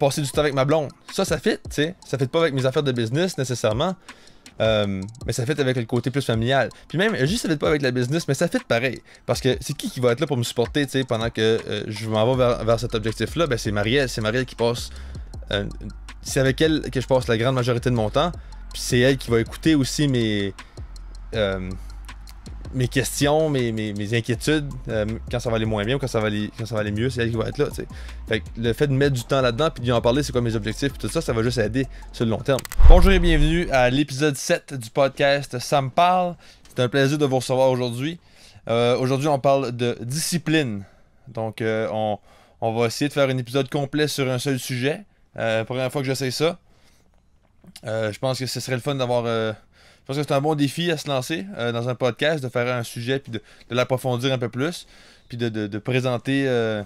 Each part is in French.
passer du temps avec ma blonde. Ça, ça fit, tu sais. Ça fait pas avec mes affaires de business nécessairement. Euh, mais ça fit avec le côté plus familial. Puis même, juste ça fait pas avec la business, mais ça fit pareil. Parce que c'est qui qui va être là pour me supporter, tu sais, pendant que euh, je m'en vais vers, cet objectif-là? Ben, c'est Marielle. C'est Marielle qui passe. Euh, c'est avec elle que je passe la grande majorité de mon temps. Puis c'est elle qui va écouter aussi mes mes questions, mes, mes, inquiétudes, euh, quand ça va aller moins bien ou quand ça va aller, ça va mieux, c'est elle qui va être là. le fait de mettre du temps là-dedans puis d'y en parler, c'est quoi mes objectifs, et tout ça, ça va juste aider sur le long terme. Bonjour et bienvenue à l'épisode 7 du podcast Ça parle. C'est un plaisir de vous recevoir aujourd'hui. Euh, aujourd'hui, on parle de discipline. Donc, euh, on, va essayer de faire un épisode complet sur un seul sujet. première fois que j'essaie ça. je pense que ce serait le fun d'avoir pense que c'est un bon défi à se lancer euh, dans un podcast, de faire un sujet, puis de, l'approfondir un peu plus, puis de, présenter euh,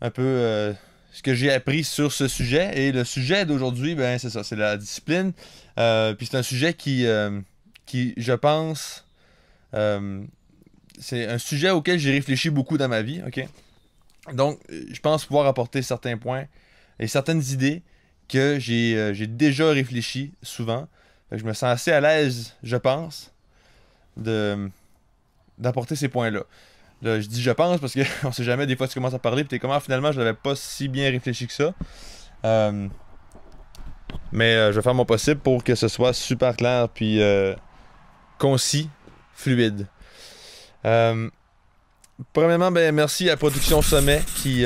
un peu euh, ce que j'ai appris sur ce sujet. Et le sujet d'aujourd'hui, ben c'est ça, c'est la discipline. puis c'est un sujet qui, qui je pense, c'est un sujet auquel j'ai réfléchi beaucoup dans ma vie. ok Donc, je pense pouvoir apporter certains points et certaines idées que j'ai déjà réfléchi souvent, je me sens assez à l'aise, je pense, de d'apporter ces points-là. je dis je pense parce qu'on sait jamais des fois tu commences à parler puis comment ah, finalement je n'avais pas si bien réfléchi que ça. Euh, mais euh, je vais faire mon possible pour que ce soit super clair puis euh, concis, fluide. premièrement, ben, merci à Production Sommet qui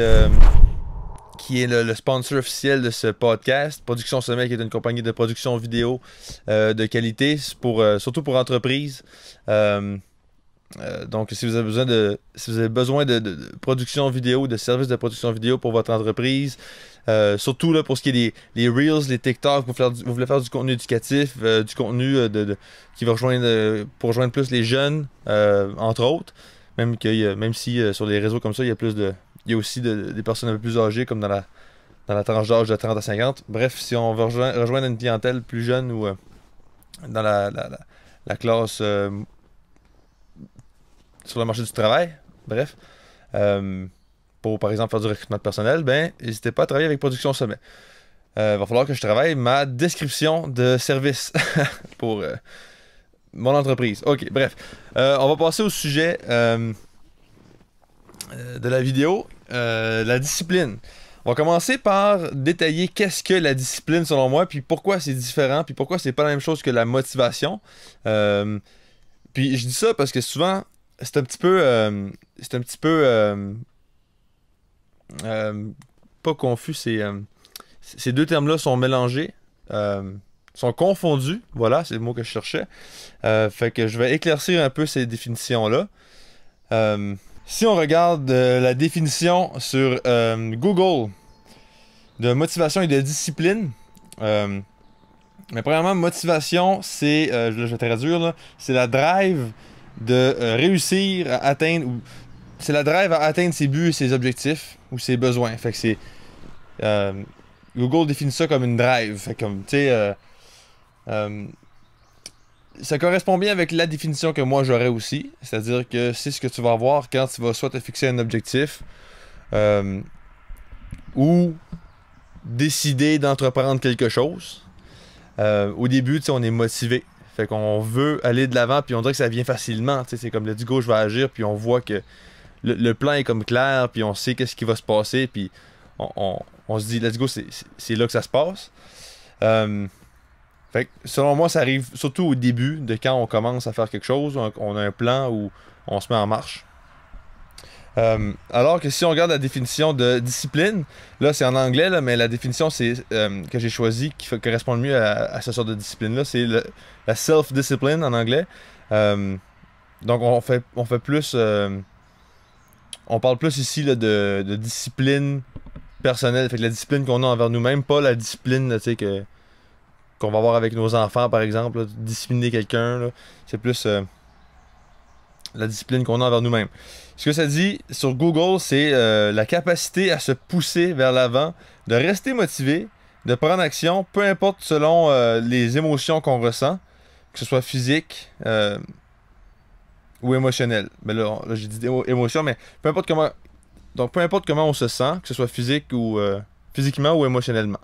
qui est le, sponsor officiel de ce podcast. Production Sommet qui est une compagnie de production vidéo euh, de qualité, pour, euh, surtout pour entreprises. Euh, donc, si vous avez besoin de, si vous avez besoin de, production vidéo, de services de production vidéo pour votre entreprise, surtout là, pour ce qui est des les Reels, les TikTok, vous voulez faire du, contenu éducatif, du contenu de, qui va rejoindre, pour rejoindre plus les jeunes, entre autres, même, que, même si sur les réseaux comme ça, il y a plus de, il y a aussi des personnes un peu plus âgées, comme dans la, dans la tranche d'âge de 30 à 50. Bref, si on veut rejoindre, une clientèle plus jeune ou euh, dans la, la, classe euh, sur le marché du travail, bref, euh, pour par exemple faire du recrutement de personnel, ben n'hésitez pas à travailler avec Production Sommet. Il va falloir que je travaille ma description de service pour mon entreprise. Ok, bref. on va passer au sujet euh, de la vidéo, euh, la discipline. On va commencer par détailler qu'est-ce que la discipline selon moi, puis pourquoi c'est différent, puis pourquoi c'est pas la même chose que la motivation. Euh, puis je dis ça parce que souvent, c'est un petit peu. c'est un petit peu. pas confus, ces deux termes-là sont mélangés sont confondus. Voilà, c'est le mot que je cherchais. fait que je vais éclaircir un peu ces définitions-là. Si on regarde euh, la définition sur euh, Google de motivation et de discipline, euh, mais premièrement, motivation, c'est, je vais traduire, c'est la drive de réussir à atteindre, c'est la drive à atteindre ses buts, ses objectifs ou ses besoins. Fait Google définit ça comme une drive. Fait comme, tu sais, ça correspond bien avec la définition que moi j'aurais aussi. C'est-à-dire que c'est ce que tu vas avoir quand tu vas soit te fixer un objectif euh, ou décider d'entreprendre quelque chose. Euh, au début, on est motivé. Fait qu'on veut aller de l'avant, puis on dirait que ça vient facilement. C'est comme le go, je vais agir, puis on voit que le, plan est comme clair, puis on sait qu'est-ce qui va se passer, puis on, se dit, let's go, c'est là que ça se passe. Euh, fait selon moi, ça arrive surtout au début de quand on commence à faire quelque chose, on a un plan où on se met en marche. Euh, alors que si on regarde la définition de discipline, là c'est en anglais, là, mais la définition euh, que j'ai choisie qui correspond le mieux à, à ce genre de discipline-là, c'est la self-discipline en anglais. Euh, donc on fait, on fait plus... on parle plus ici de, de, discipline personnelle, fait que la discipline qu'on a envers nous-mêmes, pas la discipline, tu sais, que qu'on va avoir avec nos enfants, par exemple, discipliner quelqu'un, c'est plus euh, la discipline qu'on a envers nous-mêmes. Ce que ça dit sur Google, c'est euh, la capacité à se pousser vers l'avant, de rester motivé, de prendre action, peu importe selon euh, les émotions qu'on ressent, que ce soit physique ou émotionnel. Mais ben là, là j'ai dit émotion, mais peu importe comment. Donc peu importe comment on se sent, que ce soit physique ou physiquement ou émotionnellement.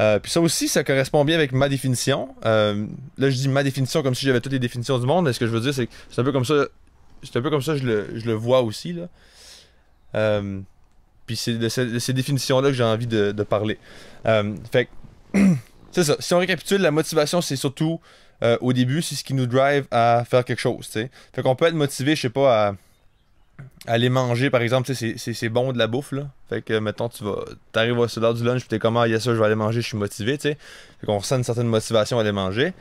Euh, puis ça aussi, ça correspond bien avec ma définition. Euh, là, je dis ma définition comme si j'avais toutes les définitions du monde. Mais ce que je veux dire, c'est que c'est un peu comme ça. C'est un peu comme ça je le, vois aussi. Là. Euh, puis c'est de, ces, définitions-là que j'ai envie de, parler. fait c'est ça. Si on récapitule, la motivation, c'est surtout au début, c'est ce qui nous drive à faire quelque chose. Fait qu'on peut être motivé, je sais pas, à aller manger, par exemple, c'est bon de la bouffe, là. Fait que, mettons, tu vas, t'arrives à l'heure du lunch, puis t'es comme, ah, yes, je vais aller manger, je suis motivé, tu sais. qu'on ressent une certaine motivation à aller manger.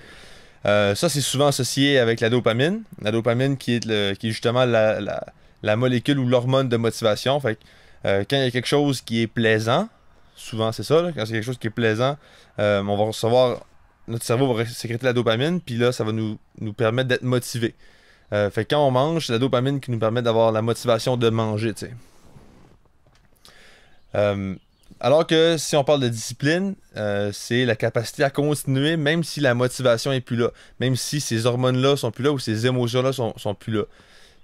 Euh, ça, c'est souvent associé avec la dopamine. La dopamine qui est, qui justement la, molécule ou l'hormone de motivation. Fait que, euh, quand il y a quelque chose qui est plaisant, souvent c'est ça, quand c'est quelque chose qui est plaisant, euh, on va recevoir, notre cerveau va sécréter la dopamine, puis là, ça va nous, nous permettre d'être motivé. Euh, fait que quand on mange, c'est la dopamine qui nous permet d'avoir la motivation de manger, tu sais. Euh, alors que si on parle de discipline, euh, c'est la capacité à continuer même si la motivation est plus là, même si ces hormones-là sont plus là ou ces émotions-là sont, sont plus là.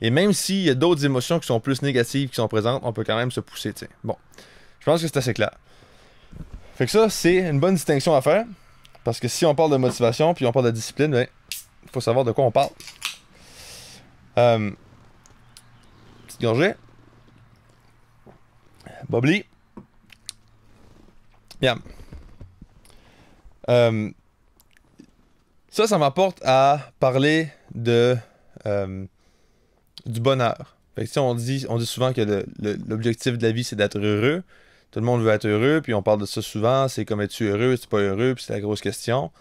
Et même s'il y a d'autres émotions qui sont plus négatives qui sont présentes, on peut quand même se pousser, tu Bon, je pense que c'est assez clair. Fait que ça, c'est une bonne distinction à faire. Parce que si on parle de motivation puis on parle de discipline, il ben, faut savoir de quoi on parle. Euh, petite gorgée. Bobli. Bien. Euh, ça, ça m'apporte à parler de euh, du bonheur. Fait que, on, dit, on dit souvent que l'objectif de la vie, c'est d'être heureux. Tout le monde veut être heureux, puis on parle de ça souvent. C'est comme es-tu heureux, es-tu pas heureux, puis c'est la grosse question.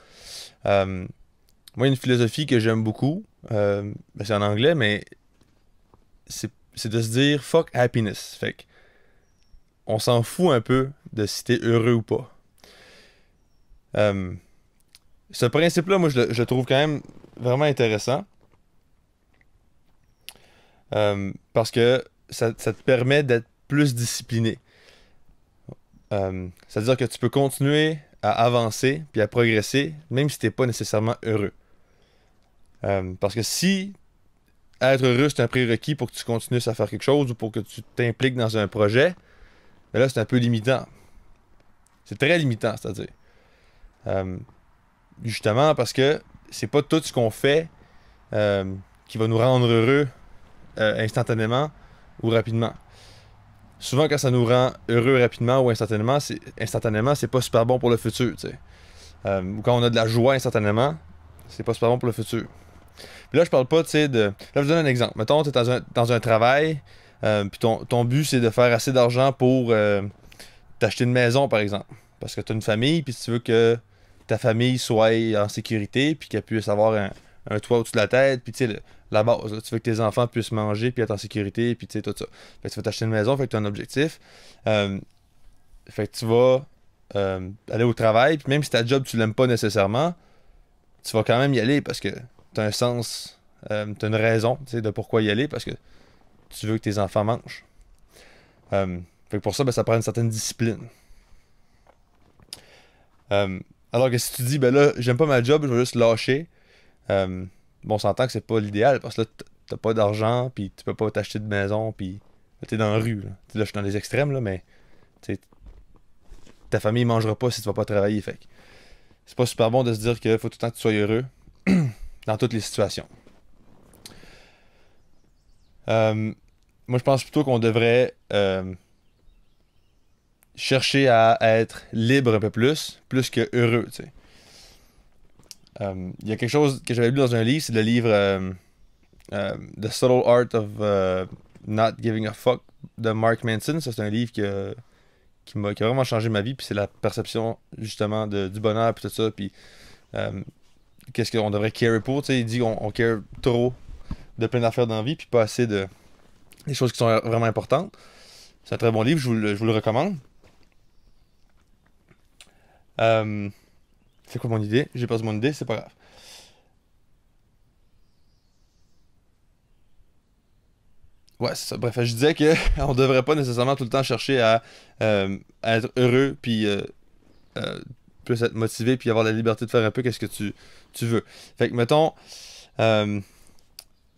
Euh, moi, une philosophie que j'aime beaucoup, euh, ben, c'est en anglais, mais c'est, de se dire fuck happiness. Fait on s'en fout un peu de si t'es heureux ou pas. Euh, ce principe-là, moi, je le, trouve quand même vraiment intéressant. Euh, parce que ça, ça, te permet d'être plus discipliné. C'est-à-dire que tu peux continuer à avancer puis à progresser, même si t'es pas nécessairement heureux. Euh, parce que si être heureux, c'est un prérequis pour que tu continues à faire quelque chose ou pour que tu t'impliques dans un projet, ben là, c'est un peu limitant. C'est très limitant, c'est-à-dire. Euh, justement, parce que c'est pas tout ce qu'on fait euh, qui va nous rendre heureux instantanément ou rapidement. Souvent, quand ça nous rend heureux rapidement ou instantanément, c'est, instantanément, c'est pas super bon pour le futur. Ou quand on a de la joie instantanément, c'est pas super bon pour le futur là, je parle pas, de. Là, je vous donne un exemple. Mettons, tu es dans un, travail, euh, puis ton, but, c'est de faire assez d'argent pour euh, t'acheter une maison, par exemple. Parce que tu as une famille, puis tu veux que ta famille soit en sécurité, puis qu'elle puisse avoir un, toit au-dessus de la tête, puis tu sais, la base. tu veux que tes enfants puissent manger, puis être en sécurité, puis tu sais, tout ça. tu vas t'acheter une maison, fait que tu as un objectif. Euh, fait que tu vas aller au travail, puis même si ta job, tu l'aimes pas nécessairement, tu vas quand même y aller parce que un sens, euh, tu as une raison de pourquoi y aller parce que tu veux que tes enfants mangent. Euh, fait que pour ça, ben, ça prend une certaine discipline. Euh, alors que si tu dis, ben là, j'aime pas ma job, je vais juste lâcher, euh, bon, on s'entend que c'est pas l'idéal parce que là, t'as pas d'argent, puis tu peux pas t'acheter de maison, puis t'es dans la rue. Là. je suis dans les extrêmes, là, mais ta famille mangera pas si tu vas pas travailler. Fait c'est pas super bon de se dire qu'il faut tout le temps que tu sois heureux. dans toutes les situations. Euh, moi, je pense plutôt qu'on devrait euh, chercher à être libre un peu plus, plus que heureux. Euh, il y a quelque chose que j'avais lu dans un livre, c'est le livre The Subtle Art of Not Giving a Fuck de Mark Manson. c'est un livre qui, m'a, vraiment changé ma vie. Puis c'est la perception, justement, du bonheur, puis tout ça. Puis qu'est-ce qu'on devrait carer pour. Tu il dit qu'on on care trop de plein d'affaires dans la vie, puis pas assez de des choses qui sont vraiment importantes. C'est un très bon livre, je vous le, recommande. Euh, c'est quoi mon idée J'ai pas mon idée, c'est pas grave. Ouais, c'est ça. Bref, je disais que on devrait pas nécessairement tout le temps chercher à, euh, être heureux puis euh, plus être motivé puis avoir la liberté de faire un peu qu'est-ce que tu, veux. Fait que, mettons, euh,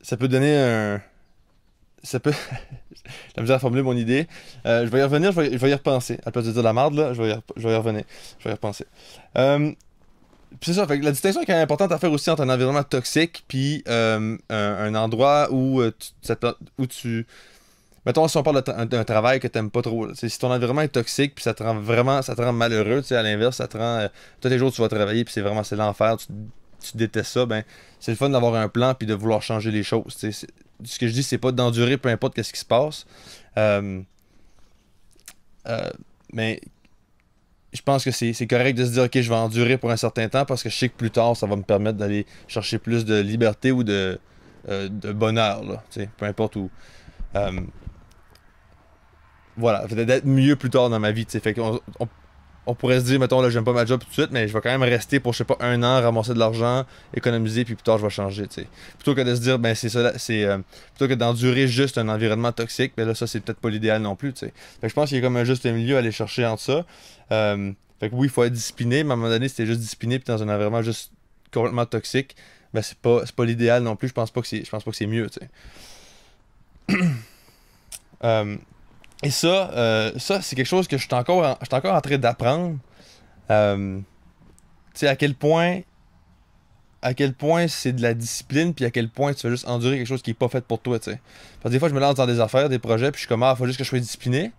ça peut donner un. Ça peut. la misère à formuler mon idée. Euh, je vais y revenir, je vais, y repenser. À la place de dire la marde, là, je vais y, je vais y revenir. Je vais y repenser. Euh, c'est ça, la distinction est importante à faire aussi entre un environnement toxique puis un, endroit où tu, où tu Mettons, si on parle d'un travail que t'aimes pas trop, si ton environnement est toxique, puis ça te rend vraiment, ça rend malheureux, tu à l'inverse, ça te rend, euh, tous les jours tu vas travailler, puis c'est vraiment, c'est l'enfer, tu, détestes ça, ben, c'est le fun d'avoir un plan, puis de vouloir changer les choses, Ce que je dis, c'est pas d'endurer, peu importe qu'est-ce qui se passe. Euh, euh, mais je pense que c'est correct de se dire, ok, je vais endurer pour un certain temps, parce que je sais que plus tard, ça va me permettre d'aller chercher plus de liberté ou de, de bonheur, là, peu importe où. Voilà, d'être mieux plus tard dans ma vie, tu Fait qu'on on, pourrait se dire, mettons, là, j'aime pas ma job tout de suite, mais je vais quand même rester pour, je sais pas, un an, ramasser de l'argent, économiser, puis plus tard, je vais changer, tu Plutôt que de se dire, ben, c'est ça, c'est. Euh, plutôt que d'endurer juste un environnement toxique, ben là, ça, c'est peut-être pas l'idéal non plus, tu sais. je pense qu'il y a comme un juste milieu à aller chercher entre ça. Euh, fait que oui, il faut être discipliné, mais à un moment donné, c'était juste discipliné, puis dans un environnement juste complètement toxique, ben, c'est pas, pas l'idéal non plus. Je pense pas que c'est, je pense pas que c'est mieux, tu euh, et ça, euh, ça c'est quelque chose que je suis encore, en, encore train d'apprendre. Euh, tu sais, à quel point à quel point c'est de la discipline, puis à quel point tu vas juste endurer quelque chose qui n'est pas fait pour toi, tu sais. Parce que des fois, je me lance dans des affaires, des projets, puis je suis comme, ah, faut juste que je sois discipliné.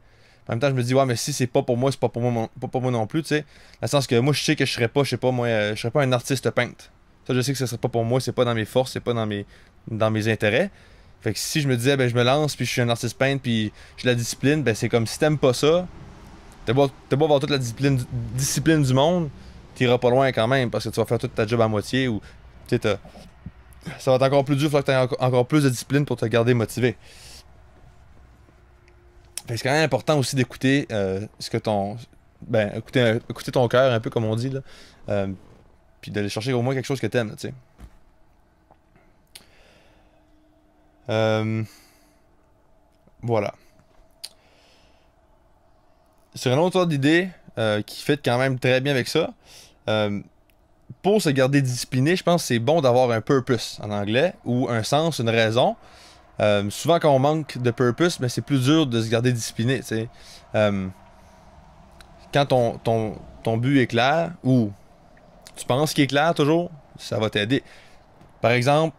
En même temps, je me dis, ouais, mais si c'est pas pour moi, c'est pas pour moi, pour moi non plus, tu sais. Dans le sens que moi, je sais que je serais pas, je sais pas, moi, euh, je serais pas un artiste peintre. Ça, je sais que ce serait pas pour moi, c'est pas dans mes forces, c'est pas dans mes, dans mes intérêts. Fait que si je me disais, ben, je me lance, puis je suis un artiste peintre, puis j'ai la discipline, ben, c'est comme si t'aimes pas ça, t'as beau, avoir toute la discipline, du monde, t'iras pas loin quand même, parce que tu vas faire toute ta job à moitié, ou tu ça va être encore plus dur, il faut que t'aies encore plus de discipline pour te garder motivé. Fait que c'est quand même important aussi d'écouter euh, ce que ton. Ben, écouter, ton cœur, un peu comme on dit, là. Euh, puis d'aller chercher au moins quelque chose que t'aimes, tu sais. Euh, voilà. C'est un autre sorte d'idée euh, qui fait quand même très bien avec ça. Euh, pour se garder discipliné, je pense que c'est bon d'avoir un purpose en anglais ou un sens, une raison. souvent, quand on manque de purpose, mais c'est plus dur de se garder discipliné. quand ton, ton, ton but est clair ou tu penses qu'il est clair toujours, ça va t'aider. Par exemple,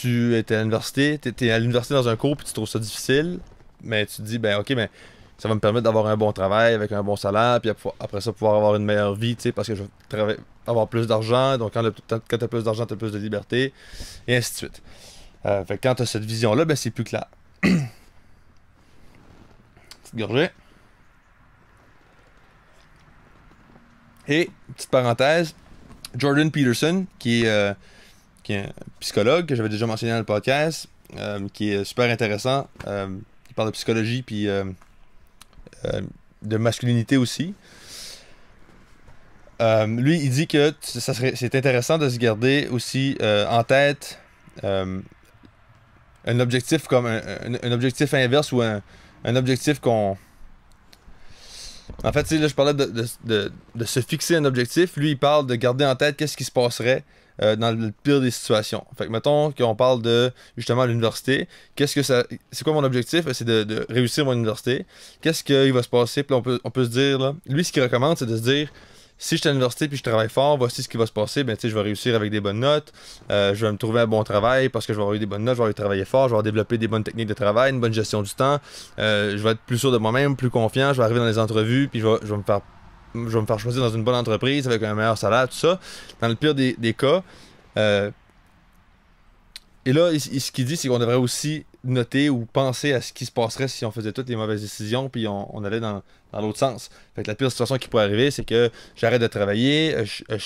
tu étais à l'université, tu étais à l'université dans un cours puis tu trouves ça difficile, mais tu te dis, ben ok, mais ben, ça va me permettre d'avoir un bon travail avec un bon salaire, puis après ça, pouvoir avoir une meilleure vie, tu sais, parce que je vais avoir plus d'argent, donc quand, t'as tu as plus d'argent, tu as plus de liberté, et ainsi de suite. Euh, fait que quand tu cette vision-là, ben, c'est plus clair. Petite gorgée. Et, petite parenthèse, Jordan Peterson, qui est. Euh, un psychologue que j'avais déjà mentionné dans le podcast, euh, qui est super intéressant. qui euh, parle de psychologie puis euh, de masculinité aussi. lui, il dit que ça c'est intéressant de se garder aussi en tête un objectif comme un, un, objectif inverse ou un, un objectif qu'on en fait, là, je parlais de, de, se fixer un objectif. Lui, il parle de garder en tête qu'est-ce qui se passerait euh, dans le pire des situations. Fait que, mettons qu'on parle de, justement, l'université. Qu'est-ce que ça... C'est quoi mon objectif? C'est de, réussir mon université. Qu'est-ce qu'il va se passer? Puis on peut, on peut se dire, Lui, ce qu'il recommande, c'est de se dire si je suis à l'université puis je travaille fort, voici ce qui va se passer. Ben, je vais réussir avec des bonnes notes, euh, je vais me trouver un bon travail parce que je vais avoir eu des bonnes notes, je vais avoir travaillé fort, je vais avoir développé des bonnes techniques de travail, une bonne gestion du temps, euh, je vais être plus sûr de moi-même, plus confiant, je vais arriver dans les entrevues puis je vais, me faire me faire choisir dans une bonne entreprise avec un meilleur salaire, tout ça. Dans le pire des, cas. Euh, et là, ce qu'il dit, c'est qu'on devrait aussi noter ou penser à ce qui se passerait si on faisait toutes les mauvaises décisions puis on, allait dans, l'autre sens. Fait que la pire situation qui pourrait arriver, c'est que j'arrête de travailler, euh, euh,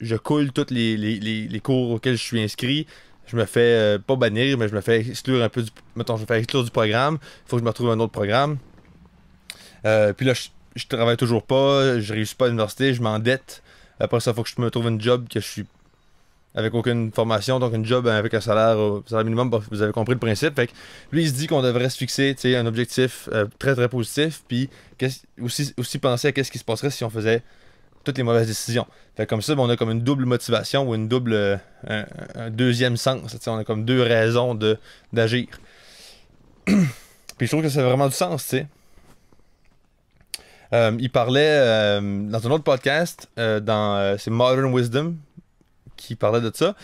je, coule tous les, cours auxquels je suis inscrit, je me fais euh, pas bannir, mais je me fais exclure un peu du. Mettons, je me fais exclure du programme, il faut que je me retrouve un autre programme. puis là, je, travaille toujours pas, je réussis pas à l'université, je m'endette. Après ça, il faut que je me trouve un job que je suis avec aucune formation, donc une job euh, avec un salaire, euh, salaire minimum, vous avez compris le principe. Fait lui, il se dit qu'on devrait se fixer un objectif euh, très très positif, puis aussi, aussi penser à qu'est-ce qui se passerait si on faisait toutes les mauvaises décisions. Fait comme ça, ben, on a comme une double motivation ou une double, un, deuxième sens. On a comme deux raisons de, d'agir. puis je trouve que ça a vraiment du sens, tu sais. il parlait dans un autre podcast, dans c'est Modern Wisdom, qui parlait de ça.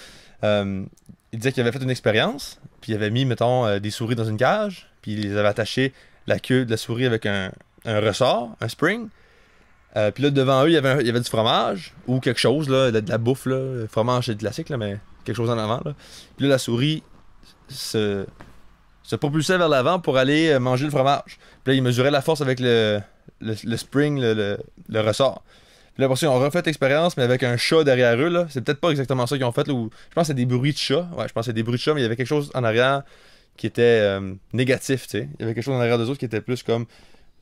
Euh, il disait qu'il avait fait une expérience, puis il avait mis, mettons, euh, des souris dans une cage, puis il les avait attaché la queue de la souris avec un, ressort, un spring. Euh, puis là, devant eux, il y, avait du fromage ou quelque chose, là, de, la bouffe, là, fromage c'est classique, là, mais quelque chose en avant. Là. Puis là, la souris se, propulsait vers l'avant pour aller manger le fromage. Puis là, il mesurait la force avec le, spring, le ressort là, pour ça, ont refait l'expérience, mais avec un chat derrière eux. Là. C'est peut-être pas exactement ça qu'ils ont fait. Là, où... Je pense que c'est des bruits de chat. Ouais, je pense que c'est des bruits de chat, mais il y avait quelque chose en arrière qui était euh, négatif, négatif. sais. Il y avait quelque chose en arrière des autres qui était plus comme.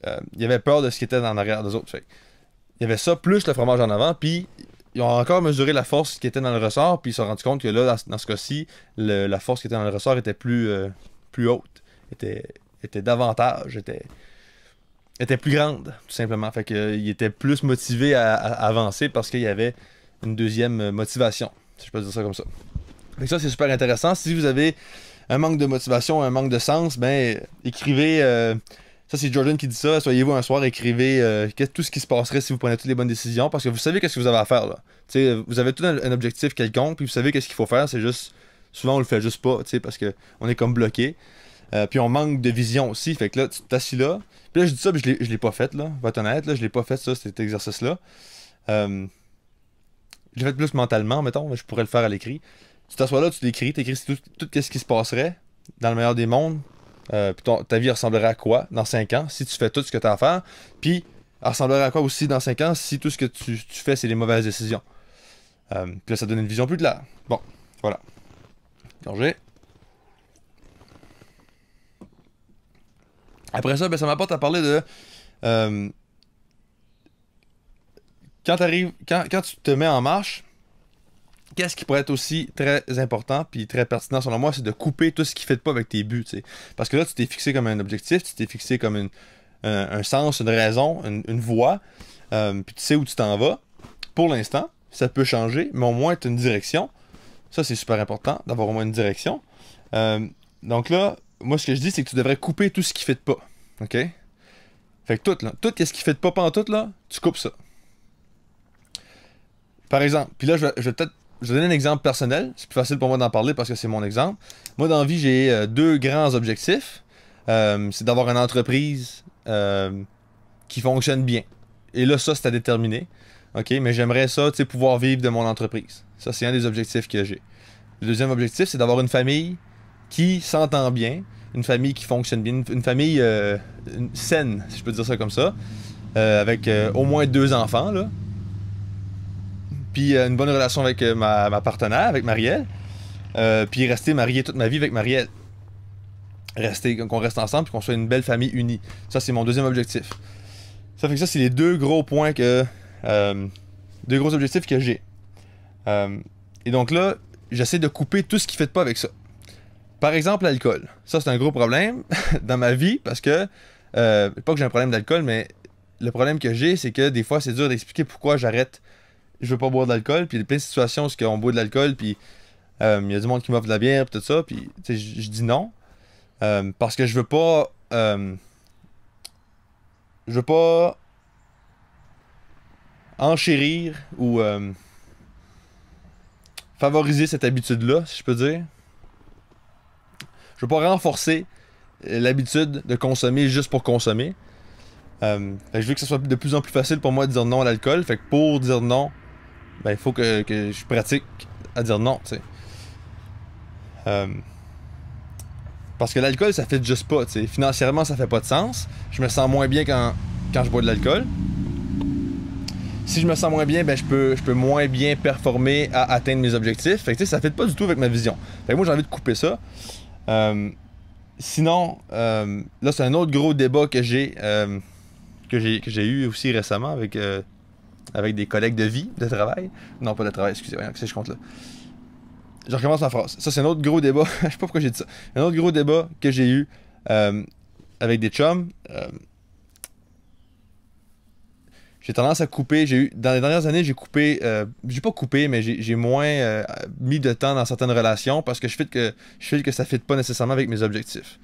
Euh, il y avait peur de ce qui était en arrière des autres. Il y avait ça plus le fromage en avant. Puis ils ont encore mesuré la force qui était dans le ressort. Puis ils se sont rendus compte que là, dans, ce cas-ci, la force qui était dans le ressort était plus, euh, plus haute. Était, était davantage. Était était plus grande, tout simplement. Fait qu'il euh, était plus motivé à, avancer parce qu'il y avait une deuxième euh, motivation, je peux dire ça comme ça. Fait ça, c'est super intéressant. Si vous avez un manque de motivation, un manque de sens, ben écrivez. Euh, ça, c'est Jordan qui dit ça. Soyez-vous un soir, écrivez tout ce qui se passerait si vous prenez toutes les bonnes décisions parce que vous savez qu'est-ce que vous avez à faire. Là. vous avez tout un, objectif quelconque, puis vous savez qu'est-ce qu'il faut faire. C'est juste. Souvent, on le fait juste pas, parce que on est comme bloqué. Euh, puis on manque de vision aussi. Fait que là, tu t'assis là. Puis là, je dis ça, mais je l'ai pas fait, là. Va être honnête, là, je l'ai pas fait, ça, cet exercice-là. Euh, je l'ai fait plus mentalement, mettons, mais je pourrais le faire à l'écrit. Tu t'assois là, tu l'écris, t'écris tout, tout ce qui se passerait dans le meilleur des mondes. Euh, puis ta vie ressemblerait à quoi dans 5 ans si tu fais tout ce que tu as à faire. Puis ressemblerait à quoi aussi dans 5 ans si tout ce que tu, fais, c'est les mauvaises décisions. puis là, ça donne une vision plus de là. Bon, voilà. j'ai... Après ça, ben, ça m'apporte à parler de. Euh, quand, quand, quand tu te mets en marche, qu'est-ce qui pourrait être aussi très important puis très pertinent selon moi, c'est de couper tout ce qui ne fait pas avec tes buts. Parce que là, tu t'es fixé comme un objectif, tu t'es fixé comme un, sens, une raison, une, voie, euh, puis tu sais où tu t'en vas. Pour l'instant, ça peut changer, mais au moins tu as une direction. Ça, c'est super important d'avoir au moins une direction. Euh, donc là, moi, ce que je dis, c'est que tu devrais couper tout ce qui fait pas. OK? Fait que tout, là. Tout ce qui fait pas pendant tout, là, tu coupes ça. Par exemple, puis là, je vais, peut-être. Je vais donner un exemple personnel. C'est plus facile pour moi d'en parler parce que c'est mon exemple. Moi, dans la vie, j'ai euh, deux grands objectifs. Euh, c'est d'avoir une entreprise euh, qui fonctionne bien. Et là, ça, c'est à déterminer. OK? Mais j'aimerais ça, tu sais, pouvoir vivre de mon entreprise. Ça, c'est un des objectifs que j'ai. Le deuxième objectif, c'est d'avoir une famille qui s'entend bien, une famille qui fonctionne bien, une famille euh, saine, si je peux dire ça comme ça, euh, avec euh, au moins deux enfants, Puis une bonne relation avec ma, partenaire, avec Marielle. puis rester marié toute ma vie avec Marielle. Rester, qu'on reste ensemble, puis qu'on soit une belle famille unie. Ça, c'est mon deuxième objectif. Ça fait que ça, c'est les deux gros points que. deux gros objectifs que j'ai. et donc là, j'essaie de couper tout ce qui fait pas avec ça. Par exemple, l'alcool. Ça, c'est un gros problème dans ma vie parce que, euh, pas que j'ai un problème d'alcool, mais le problème que j'ai, c'est que des fois, c'est dur d'expliquer pourquoi j'arrête. Je veux pas boire d'alcool. Puis il y a plein de situations où on boit de l'alcool, puis euh, il y a du monde qui m'offre de la bière, puis tout ça. Puis je dis non. Euh, parce que je veux pas. je veux pas enchérir ou favoriser cette habitude-là, si je peux dire. Je veux pas renforcer euh, l'habitude de consommer juste pour consommer. Euh, je veux que ce soit de plus en plus facile pour moi de dire non à l'alcool. Fait que pour dire non, ben, il faut que, je pratique à dire non, euh, parce que l'alcool, ça fait juste pas, tu Financièrement, ça fait pas de sens. Je me sens moins bien quand, quand je bois de l'alcool. Si je me sens moins bien, ben, je peux, je peux moins bien performer à atteindre mes objectifs. Fait que, ça fait pas du tout avec ma vision. Fait moi, j'ai envie de couper ça. Euh, sinon, euh, là, c'est un autre gros débat que j'ai euh, que j'ai eu aussi récemment avec, avec des collègues de vie, de travail. Non, pas de travail, excusez-moi, qu'est-ce que je compte là? Je recommence ma phrase. Ça, c'est un autre gros débat. je sais pas pourquoi j'ai dit ça. Un autre gros débat que j'ai eu avec des chums j'ai tendance à couper. J'ai eu dans les dernières années, j'ai coupé, euh, j'ai pas coupé, mais j'ai moins euh, mis de temps dans certaines relations parce que je fais que je fais que ça fit pas nécessairement avec mes objectifs.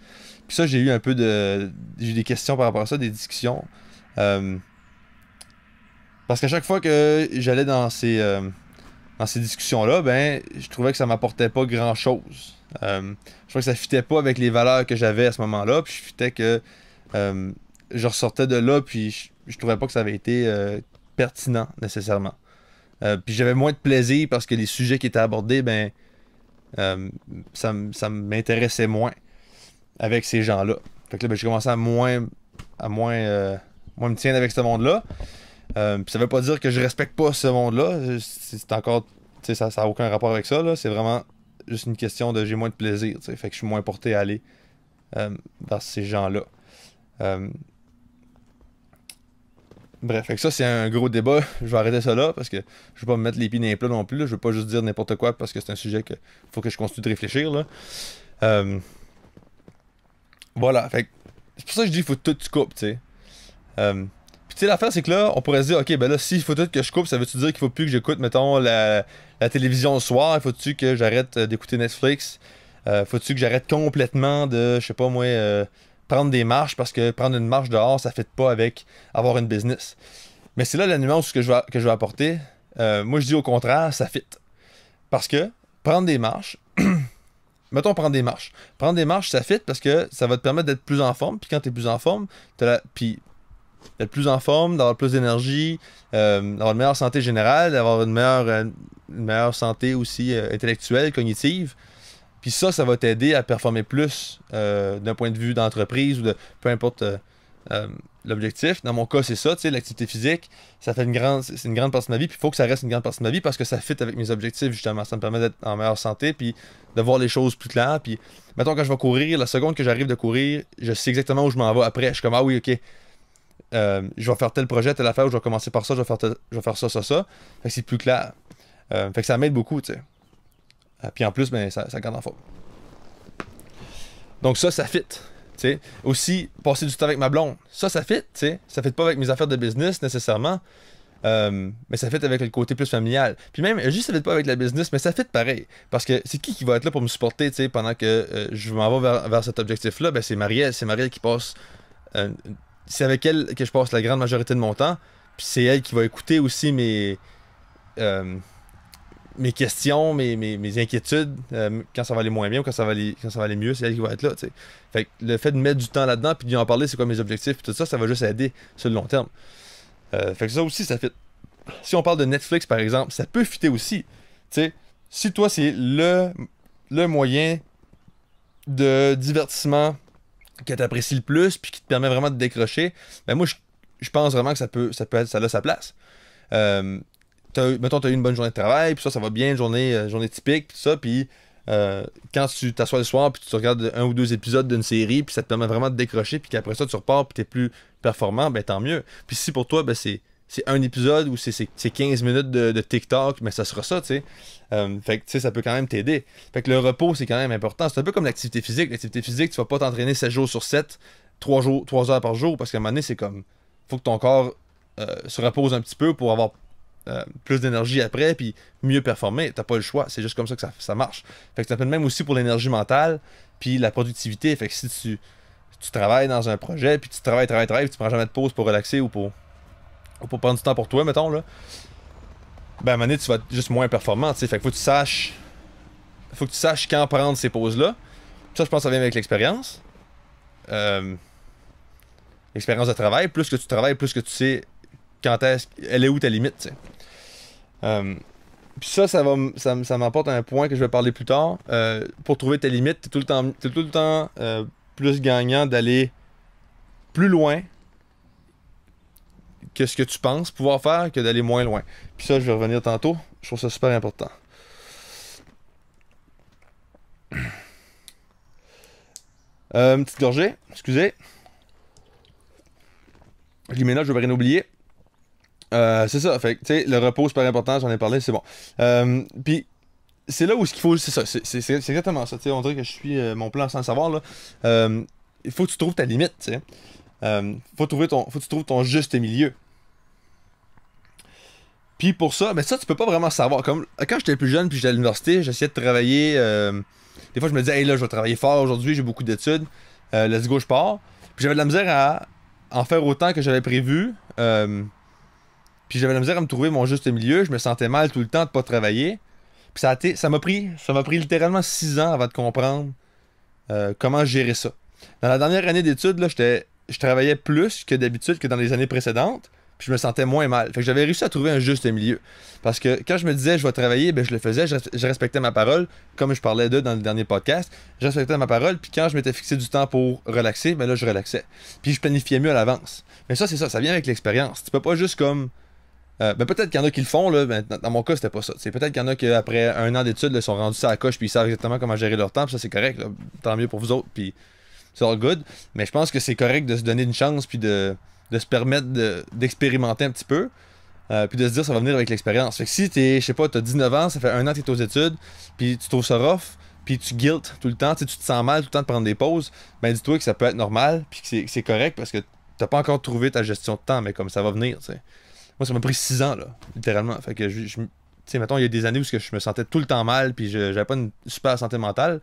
Puis ça, j'ai eu un peu de, j'ai eu des questions par rapport à ça, des discussions, euh, parce qu'à chaque fois que j'allais dans ces dans ces discussions là, ben je trouvais que ça m'apportait pas grand chose. je trouvais que ça fitait pas avec les valeurs que j'avais à ce moment-là, puis je fitais que je ressortais de là, puis je, trouvais pas que ça avait été euh, pertinent nécessairement. Euh, puis j'avais moins de plaisir parce que les sujets qui étaient abordés, ben, euh, ça, m'intéressait moins avec ces gens-là. Fait que là, ben, j'ai commencé à moins, à moins, moins me tienner avec ce monde-là. puis ça veut pas dire que je respecte pas ce monde-là. C'est encore, ça, ça a aucun rapport avec ça. C'est vraiment juste une question de j'ai moins de plaisir. sais Fait que je suis moins porté à aller vers ces gens-là. Bref, ça, c'est un gros débat. Je vais arrêter ça là parce que je veux pas me mettre les pieds dans non plus. Je veux pas juste dire n'importe quoi parce que c'est un sujet que faut que je continue de réfléchir. Là. Euh, voilà. c'est pour ça que je dis faut tout que tu coupes, sais. Euh, puis tu sais, l'affaire, c'est que là, on pourrait se dire, ok, ben là, s'il faut tout que je coupe, ça veut-tu dire qu'il faut plus que j'écoute, mettons, la... la, télévision le soir? Il faut-tu que j'arrête euh, d'écouter Netflix? faut-tu que j'arrête complètement de, je sais pas moi, prendre des marches parce que prendre une marche dehors, ça ne fait pas avec avoir une business. Mais c'est là la nuance que je vais, que je vais apporter. Euh, moi, je dis au contraire, ça fit. Parce que prendre des marches, mettons prendre des marches. Prendre des marches, ça fit parce que ça va te permettre d'être plus en forme. Puis quand tu es plus en forme, d'être plus en forme, d'avoir plus d'énergie, euh, d'avoir une meilleure santé générale, d'avoir une meilleure, euh, meilleure santé aussi intellectuelle, cognitive. Puis ça, ça va t'aider à performer plus euh, d'un point de vue d'entreprise ou de peu importe euh, euh, l'objectif. Dans mon cas, c'est ça, tu sais, l'activité physique, ça fait une grande, c'est une grande partie de ma vie, puis il faut que ça reste une grande partie de ma vie parce que ça fit avec mes objectifs, justement. Ça me permet d'être en meilleure santé, puis de voir les choses plus claires. Puis, mettons, quand je vais courir, la seconde que j'arrive de courir, je sais exactement où je m'en vais après. Je suis comme, ah oui, ok, je vais faire tel projet, telle affaire, je vais commencer par ça, je vais faire, je vais faire ça, ça, ça. Fait que c'est plus clair. fait que ça m'aide beaucoup, tu sais. Euh, puis en plus, ben, ça, ça garde en forme. Donc ça, ça fit. Aussi, passer du temps avec ma blonde, ça, ça fit. T'sais. Ça fait pas avec mes affaires de business nécessairement, euh, mais ça fit avec le côté plus familial. Puis même, juste ça fit pas avec la business, mais ça fit pareil. Parce que c'est qui qui va être là pour me supporter t'sais, pendant que euh, je m'en vais vers, cet objectif-là? Ben, c'est Marielle. C'est Marielle qui passe. c'est avec elle que je passe la grande majorité de mon temps. Puis c'est elle qui va écouter aussi mes mes questions, mes, mes, inquiétudes, euh, quand ça va aller moins bien ou quand ça va aller, quand ça va aller mieux, c'est elle qui va être là. Fait le fait de mettre du temps là-dedans puis d'y en parler, c'est quoi mes objectifs, tout ça, ça va juste aider sur le long terme. Euh, fait que ça aussi, ça fit. Si on parle de Netflix, par exemple, ça peut fitter aussi. si toi, c'est le, le moyen de divertissement que tu apprécies le plus puis qui te permet vraiment de décrocher, ben moi, je, pense vraiment que ça peut, ça peut ça a sa place. Euh, as, mettons, as eu une bonne journée de travail, puis ça, ça va bien, journée, euh, journée typique, puis ça, puis euh, quand tu t'assois le soir, puis tu regardes un ou deux épisodes d'une série, puis ça te permet vraiment de décrocher, puis qu'après ça, tu repars, puis tu es plus performant, ben tant mieux. Puis si pour toi, ben c'est un épisode ou c'est 15 minutes de, TikTok, mais ben, ça sera ça, tu sais. Euh, fait que, tu sais, ça peut quand même t'aider. Fait que le repos, c'est quand même important. C'est un peu comme l'activité physique. L'activité physique, tu vas pas t'entraîner 7 jours sur 7, 3, jours, heures par jour, parce qu'à un moment donné, c'est comme, faut que ton corps se repose un petit peu pour avoir euh, plus d'énergie après, puis mieux performer. T'as pas le choix, c'est juste comme ça que ça, marche. Fait que ça peu le même aussi pour l'énergie mentale, puis la productivité. Fait que si tu, tu travailles dans un projet, puis tu travailles, travailles, travailles, tu prends jamais de pause pour relaxer ou pour, ou pour prendre du temps pour toi, mettons, là, ben à un tu vas être juste moins performant, tu Fait que faut que tu saches, faut que tu saches quand prendre ces pauses-là. Ça, je pense que ça vient avec l'expérience. Euh, l'expérience de travail, plus que tu travailles, plus que tu sais quand est-ce, elle est où ta limite, tu sais. Euh, puis ça, ça, va, ça, ça m'apporte un point que je vais parler plus tard. Euh, pour trouver tes limites, t'es tout le temps, es tout le temps euh, plus gagnant d'aller plus loin que ce que tu penses pouvoir faire que d'aller moins loin. Puis ça, je vais revenir tantôt. Je trouve ça super important. petite gorgée, excusez. Je les ménage, je vais rien oublier. Euh, c'est ça, fait tu sais, le repos, c'est pas important, j'en ai parlé, c'est bon. Euh, puis, c'est là où ce qu'il faut, c'est ça, c'est exactement ça, on dirait que je suis euh, mon plan sans savoir, là. il faut que tu trouves ta limite, tu sais. faut, trouver ton, faut que tu trouves ton juste milieu. Puis pour ça, mais ça, tu peux pas vraiment savoir. Comme, quand j'étais plus jeune, puis j'étais à l'université, j'essayais de travailler. des fois, je me disais, hey là, je vais travailler fort aujourd'hui, j'ai beaucoup d'études, let's go, je pars. Puis j'avais de la misère à en faire autant que j'avais prévu. Puis j'avais la misère à me trouver mon juste milieu. Je me sentais mal tout le temps de pas travailler. Puis ça, a ça m'a pris, ça m'a pris littéralement six ans avant de comprendre euh, comment gérer ça. Dans la dernière année d'études, là, j'étais, je travaillais plus que d'habitude que dans les années précédentes. Puis je me sentais moins mal. Fait que j'avais réussi à trouver un juste milieu. Parce que quand je me disais je vais travailler, ben je le faisais, je, respectais ma parole, comme je parlais de dans le dernier podcast, je respectais ma parole, puis quand je m'étais fixé du temps pour relaxer, ben là je relaxais. Puis je planifiais mieux à l'avance. Mais ça c'est ça, ça vient avec l'expérience. Tu peux pas juste comme mais euh, ben, peut-être qu'il y en a qui le font, là, dans mon cas, c'était pas ça. C'est peut-être qu'il y en a qui, après un an d'études, sont rendus ça à la coche, puis ils savent exactement comment gérer leur temps, puis ça, c'est correct. Tant mieux pour vous autres, puis c'est all good. Mais je pense que c'est correct de se donner une chance, puis de, se permettre d'expérimenter un petit peu, euh, puis de se dire ça va venir avec l'expérience. Fait que si t'es, je sais pas, t'as 19 ans, ça fait un an que t'es aux études, puis tu trouves ça rough, puis tu guilt tout le temps, tu te sens mal tout le temps de prendre des pauses, ben dis-toi que ça peut être normal, puis que c'est correct parce que t'as pas encore trouvé ta gestion de temps, mais comme ça va venir, tu moi, ça m'a pris 6 ans, là, littéralement. Fait que tu sais, mettons, il y a des années où je me sentais tout le temps mal, puis j'avais pas une super santé mentale.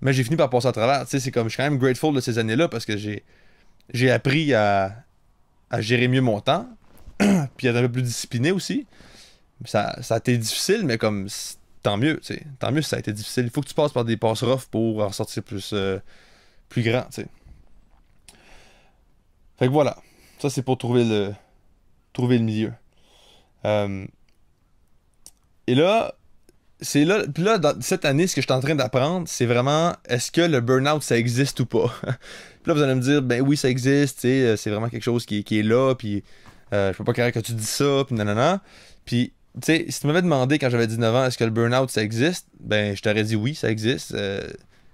Mais j'ai fini par passer à travers. Tu sais, c'est comme. Je suis quand même grateful de ces années-là parce que j'ai. J'ai appris à, gérer mieux mon temps, puis être un peu plus discipliné aussi. Ça, ça a été difficile, mais comme tant mieux, tu sais. Tant mieux si ça a été difficile. Il faut que tu passes par des passes roughs pour en sortir plus, euh, plus grand, tu sais. Fait que voilà. Ça, c'est pour trouver le, trouver le milieu. Euh, et là, c'est là, cette année, ce que je suis en train d'apprendre, c'est vraiment est-ce que le burn-out, ça existe ou pas? puis là, vous allez me dire, ben oui, ça existe, c'est vraiment quelque chose qui, qui est là, puis euh, je peux pas croire que tu dis ça, puis nanana. Puis, tu sais, si tu m'avais demandé quand j'avais 19 ans, est-ce que le burn-out, ça existe? Ben, je t'aurais dit oui, ça existe. Euh,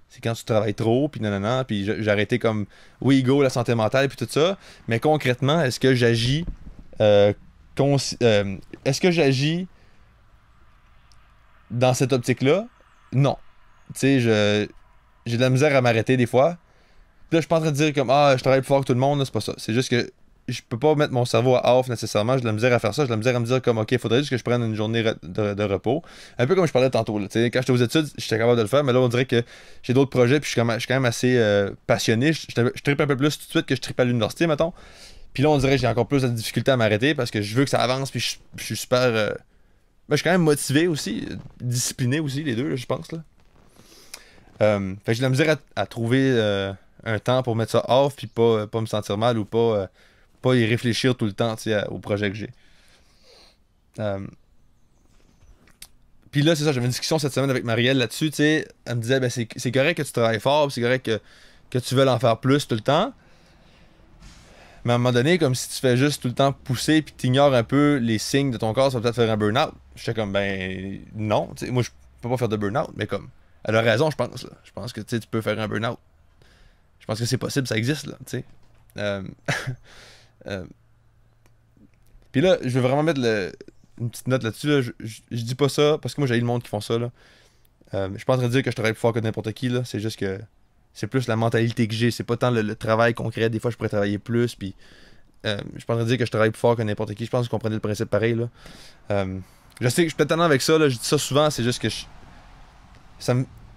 c'est quand tu travailles trop, puis nanana, puis j'ai arrêté comme, oui, go, la santé mentale, puis tout ça. Mais concrètement, est-ce que j'agis euh, euh, est-ce que j'agis dans cette optique-là? Non. Tu sais, j'ai de la misère à m'arrêter des fois. là, je suis pas en train de dire comme Ah, je travaille plus fort que tout le monde, c'est pas ça. C'est juste que je peux pas mettre mon cerveau à off nécessairement. J'ai de la misère à faire ça. J'ai de la misère à me dire comme OK, il faudrait juste que je prenne une journée de, repos. Un peu comme je parlais tantôt. quand j'étais aux études, j'étais capable de le faire, mais là, on dirait que j'ai d'autres projets, puis je suis quand même, je suis quand même assez euh, passionné. Je, je tripe un peu plus tout de suite que je tripe à l'université, mettons. Puis là, on dirait que j'ai encore plus de difficulté à m'arrêter parce que je veux que ça avance, puis je, suis super. Euh, ben, je suis quand même motivé aussi, discipliné aussi, les deux, je pense. Là. Euh, fait que j'ai la mesure à, trouver euh, un temps pour mettre ça off, puis pas, me sentir mal ou pas, pas y réfléchir tout le temps au projet que j'ai. Puis là, c'est ça, j'avais une discussion cette semaine avec Marielle là-dessus, tu sais. Elle me disait, ben, c'est correct que tu travailles fort, c'est correct que, que tu veux en faire plus tout le temps. Mais à un moment donné, comme si tu fais juste tout le temps pousser puis ignores un peu les signes de ton corps, ça va peut-être faire un burn-out. J'étais comme, ben non. moi, je peux pas faire de burn-out, mais comme, elle a raison, je pense. Là. Je pense que tu peux faire un burn-out. Je pense que c'est possible, ça existe, là, tu sais. Euh, euh, puis là, je veux vraiment mettre une petite note là-dessus. Là. Je, dis pas ça parce que moi, j'ai le monde qui font ça. Là. Euh, je suis en train de dire que je travaille plus fort que n'importe qui. là. C'est juste que c'est plus la mentalité que j'ai. C'est pas tant le, travail concret. Des fois, je pourrais travailler plus. Puis, euh, je pourrais dire que je travaille plus fort que n'importe qui. Je pense que vous comprenez le principe pareil. Là. Euh, je sais que je suis peut-être avec ça. Là. Je dis ça souvent. C'est juste que je. Ça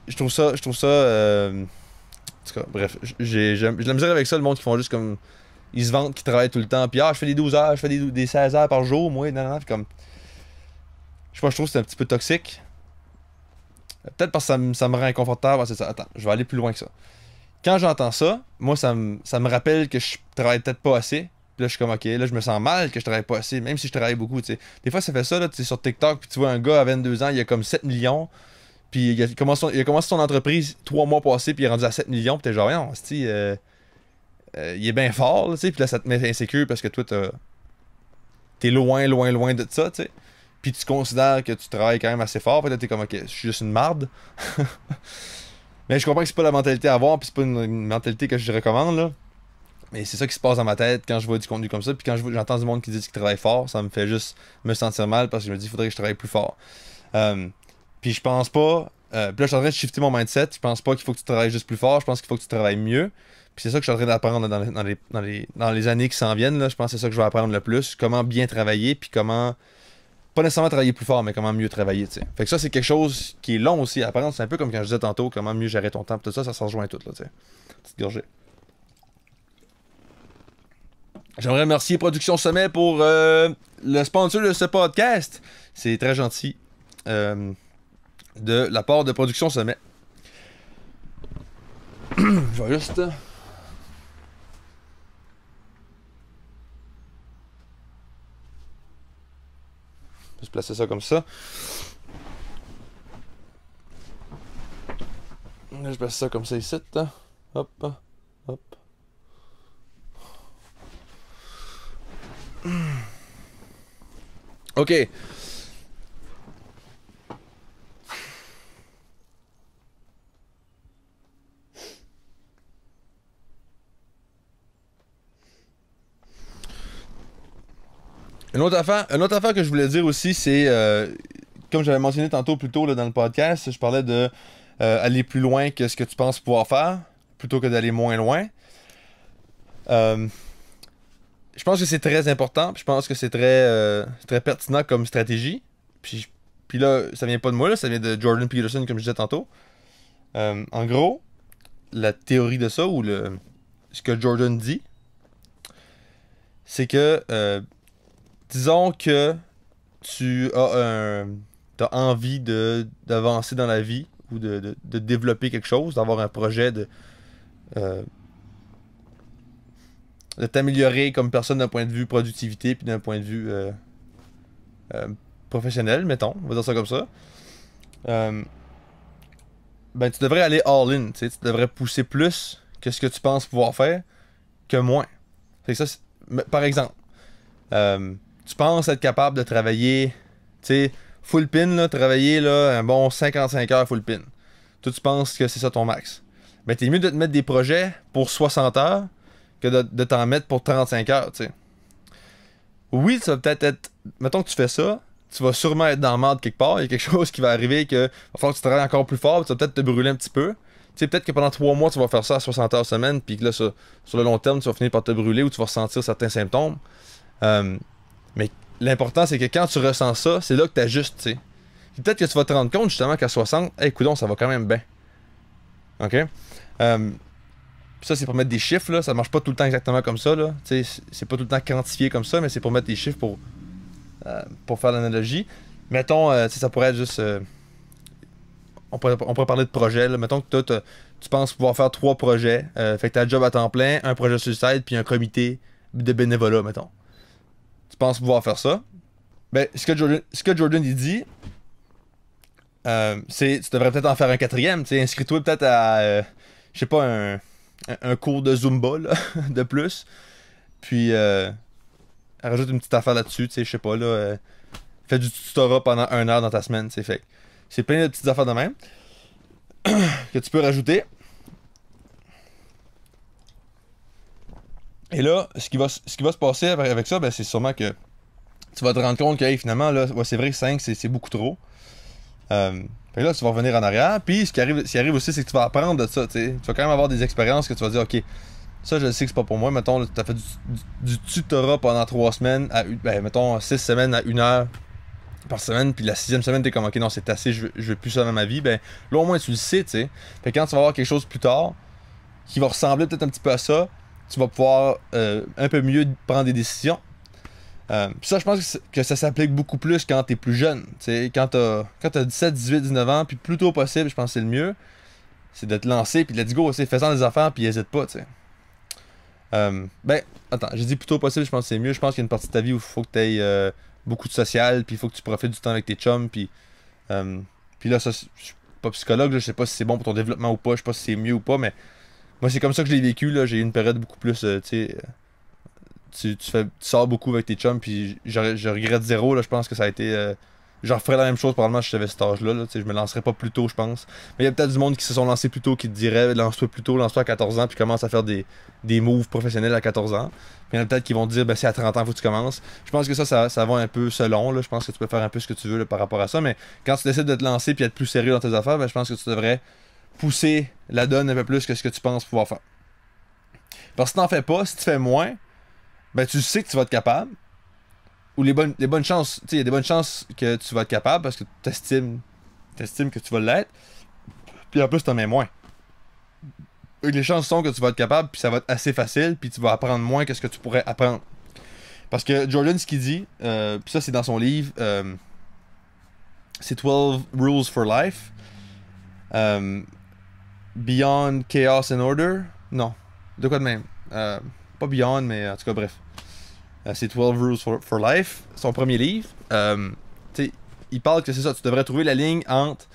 je trouve ça. Je trouve ça. Euh, en tout cas, bref. J'ai la misère avec ça, le monde qui font juste comme. Ils se vantent, qui travaillent tout le temps. Puis, ah, je fais des 12 heures, je fais des, 16 heures par jour, moi. Non, non, comme. Je sais je trouve que c'est un petit peu toxique. Peut-être parce que ça me, rend inconfortable. c'est ça. Attends, je vais aller plus loin que ça. Quand j'entends ça, moi, ça me, rappelle que je travaille peut-être pas assez. Puis là, je suis comme, OK, là, je me sens mal que je travaille pas assez, même si je travaille beaucoup, Des fois, ça fait ça, là, tu sur TikTok, puis tu vois un gars à 22 ans, il a comme 7 millions, puis il a commencé son, entreprise 3 mois passés, puis il est rendu à 7 millions, puis t'es genre, non, euh, euh, il est bien fort, tu sais, puis là, ça te met insécure parce que toi, t'es loin, loin, loin de ça, tu sais puis tu considères que tu travailles quand même assez fort, peut-être t'es comme ok, je suis juste une marde. mais je comprends que c'est pas la mentalité à avoir, puis c'est pas une, mentalité que je recommande là. Mais c'est ça qui se passe dans ma tête quand je vois du contenu comme ça, puis quand j'entends du monde qui dit qu'il travaille fort, ça me fait juste me sentir mal parce que je me dis faudrait que je travaille plus fort. Euh, puis je pense pas. Euh, puis là, je suis en train de shifter mon mindset. Je pense pas qu'il faut que tu travailles juste plus fort. Je pense qu'il faut que tu travailles mieux. Puis c'est ça que je suis en train d'apprendre dans, les, années qui s'en viennent. Je pense que c'est ça que je vais apprendre le plus. Comment bien travailler, puis comment pas nécessairement travailler plus fort, mais comment mieux travailler, tu Fait que ça, c'est quelque chose qui est long aussi Apparemment, C'est un peu comme quand je disais tantôt, comment mieux gérer ton temps. Tout ça, ça s'en rejoint tout, là, tu sais. Petite gorgée. J'aimerais remercier Production Sommet pour euh, le sponsor de ce podcast. C'est très gentil euh, de la part de Production Sommet. je vais juste... Je vais se placer ça comme ça. Là, je place ça comme ça ici. Hop, hop. OK. Une autre affaire, une autre affaire que je voulais dire aussi, c'est euh, comme j'avais mentionné tantôt plus tôt dans le podcast, je parlais de euh, aller plus loin que ce que tu penses pouvoir faire, plutôt que d'aller moins loin. Euh, je pense que c'est très important, je pense que c'est très, très pertinent comme stratégie. Puis, puis là, ça vient pas de moi, là, ça vient de Jordan Peterson, comme je disais tantôt. en gros, la théorie de ça, ou le, ce que Jordan dit, c'est que disons que tu as un envie d'avancer dans la vie ou de, développer quelque chose, d'avoir un projet de, euh, de t'améliorer comme personne d'un point de vue productivité puis d'un point de vue euh, euh, professionnel, mettons, on va dire ça comme ça. ben, tu devrais aller all-in, tu devrais pousser plus que ce que tu penses pouvoir faire que moins. ça, par exemple, tu penses être capable de travailler, tu sais, full pin, là, travailler là, un bon 55 heures full pin. Toi, tu penses que c'est ça ton max. Mais t'es mieux de te mettre des projets pour 60 heures que de, t'en mettre pour 35 heures, tu sais. Oui, ça va peut-être être. Mettons que tu fais ça, tu vas sûrement être dans le marde quelque part. Il y a quelque chose qui va arriver que va falloir que tu travailles encore plus fort, tu vas peut-être te brûler un petit peu. Tu sais, peut-être que pendant 3 mois, tu vas faire ça à 60 heures semaine, puis que là, sur, sur, le long terme, tu vas finir par te brûler ou tu vas ressentir certains symptômes. Euh, mais l'important, c'est que quand tu ressens ça, c'est là que tu ajustes, tu sais. Peut-être que tu vas te rendre compte justement qu'à 60, hey, ça va quand même bien. OK? Euh, ça, c'est pour mettre des chiffres, là. Ça marche pas tout le temps exactement comme ça, là. C'est pas tout le temps quantifié comme ça, mais c'est pour mettre des chiffres pour, euh, pour faire l'analogie. Mettons, euh, sais, ça pourrait être juste. On pourrait, on, parler de projet, là. Mettons que toi, tu penses pouvoir faire trois projets. fait que t'as un job à temps plein, un projet suicide, puis un comité de bénévolat, mettons pense penses pouvoir faire ça? Ben, ce que Jordan, ce que Jordan il dit, euh, c'est tu devrais peut-être en faire un quatrième. Inscris-toi peut-être à, euh, sais pas, un, cours de Zumba de plus. Puis, euh, rajoute une petite affaire là-dessus. Je sais pas, là, fais du tutorat pendant un heure dans ta semaine. C'est fait. C'est plein de petites affaires de même que tu peux rajouter. Et là, ce qui va, ce qui va se passer avec ça, ben, c'est sûrement que tu vas te rendre compte que finalement, là, c'est vrai que 5, c'est beaucoup trop. Euh, là, tu vas revenir en arrière. Puis ce qui arrive, arrive aussi, c'est que tu vas apprendre de ça. Tu vas quand même avoir des expériences que tu vas dire, OK, ça, je sais que c'est pas pour moi. Mettons, tu as fait du, du, tutorat pendant 3 semaines, à, ben, mettons, 6 semaines à 1 heure par semaine, puis la sixième semaine, t'es comme, ok, non, c'est assez, je veux, veux, plus ça dans ma vie, ben là, au moins, tu le sais, tu quand tu vas avoir quelque chose plus tard, qui va ressembler peut-être un petit peu à ça, tu vas pouvoir euh, un peu mieux prendre des décisions. Euh, ça, je pense que, ça s'applique beaucoup plus quand tu es plus jeune. quand tu 17, 18, 19 ans, puis plus tôt possible, je pense que c'est le mieux. C'est de te lancer, puis let's go, fais faisant des affaires, puis n'hésite pas. Euh, ben, attends, j'ai dit plus tôt possible, je pense que c'est mieux. Je pense qu'il y a une partie de ta vie où il faut que tu aies beaucoup de social, puis il faut que tu profites du temps avec tes chums, puis, puis là, je suis pas psychologue, je sais pas si c'est bon pour ton développement ou pas, je sais pas si c'est mieux ou pas, mais moi, c'est comme ça que je l'ai vécu. là J'ai eu une période beaucoup plus. Euh, tu, euh, tu sors beaucoup avec tes chums, puis je, regrette zéro. là Je pense que ça a été. genre euh, je la même chose probablement si j'avais cet âge-là. Là, je me lancerais pas plus tôt, je pense. Mais il y a peut-être du monde qui se sont lancés plus tôt, qui te dirait lance-toi plus tôt, lance-toi à 14 ans, puis commence à faire des, des moves professionnels à 14 ans. Puis il y en a peut-être qui vont dire ben, c'est à 30 ans, faut que tu commences. Je pense que ça, ça, va un peu selon. Là. Je pense que tu peux faire un peu ce que tu veux par rapport à ça. Mais quand tu décides de te lancer puis être plus sérieux dans tes affaires, ben, je pense que tu devrais pousser la donne un peu plus que ce que tu penses pouvoir faire. Parce que si t'en fais pas, si tu fais moins, ben tu sais que tu vas être capable. Ou les bonnes, les bonnes chances, tu sais, il y a des bonnes chances que tu vas être capable parce que tu estimes, estimes, que tu vas l'être. Puis en plus, t'en mets moins. les chances sont que tu vas être capable, puis ça va être assez facile, puis tu vas apprendre moins que ce que tu pourrais apprendre. Parce que Jordan, ce qu'il dit, euh, ça c'est dans son livre, euh, c'est 12 Rules for Life. Euh, Beyond Chaos and Order. Non, de quoi de même. Euh, pas Beyond, mais en tout cas, bref. Euh, c'est 12 Rules for, Life, son premier livre. Euh, il parle que c'est ça, tu devrais trouver la ligne entre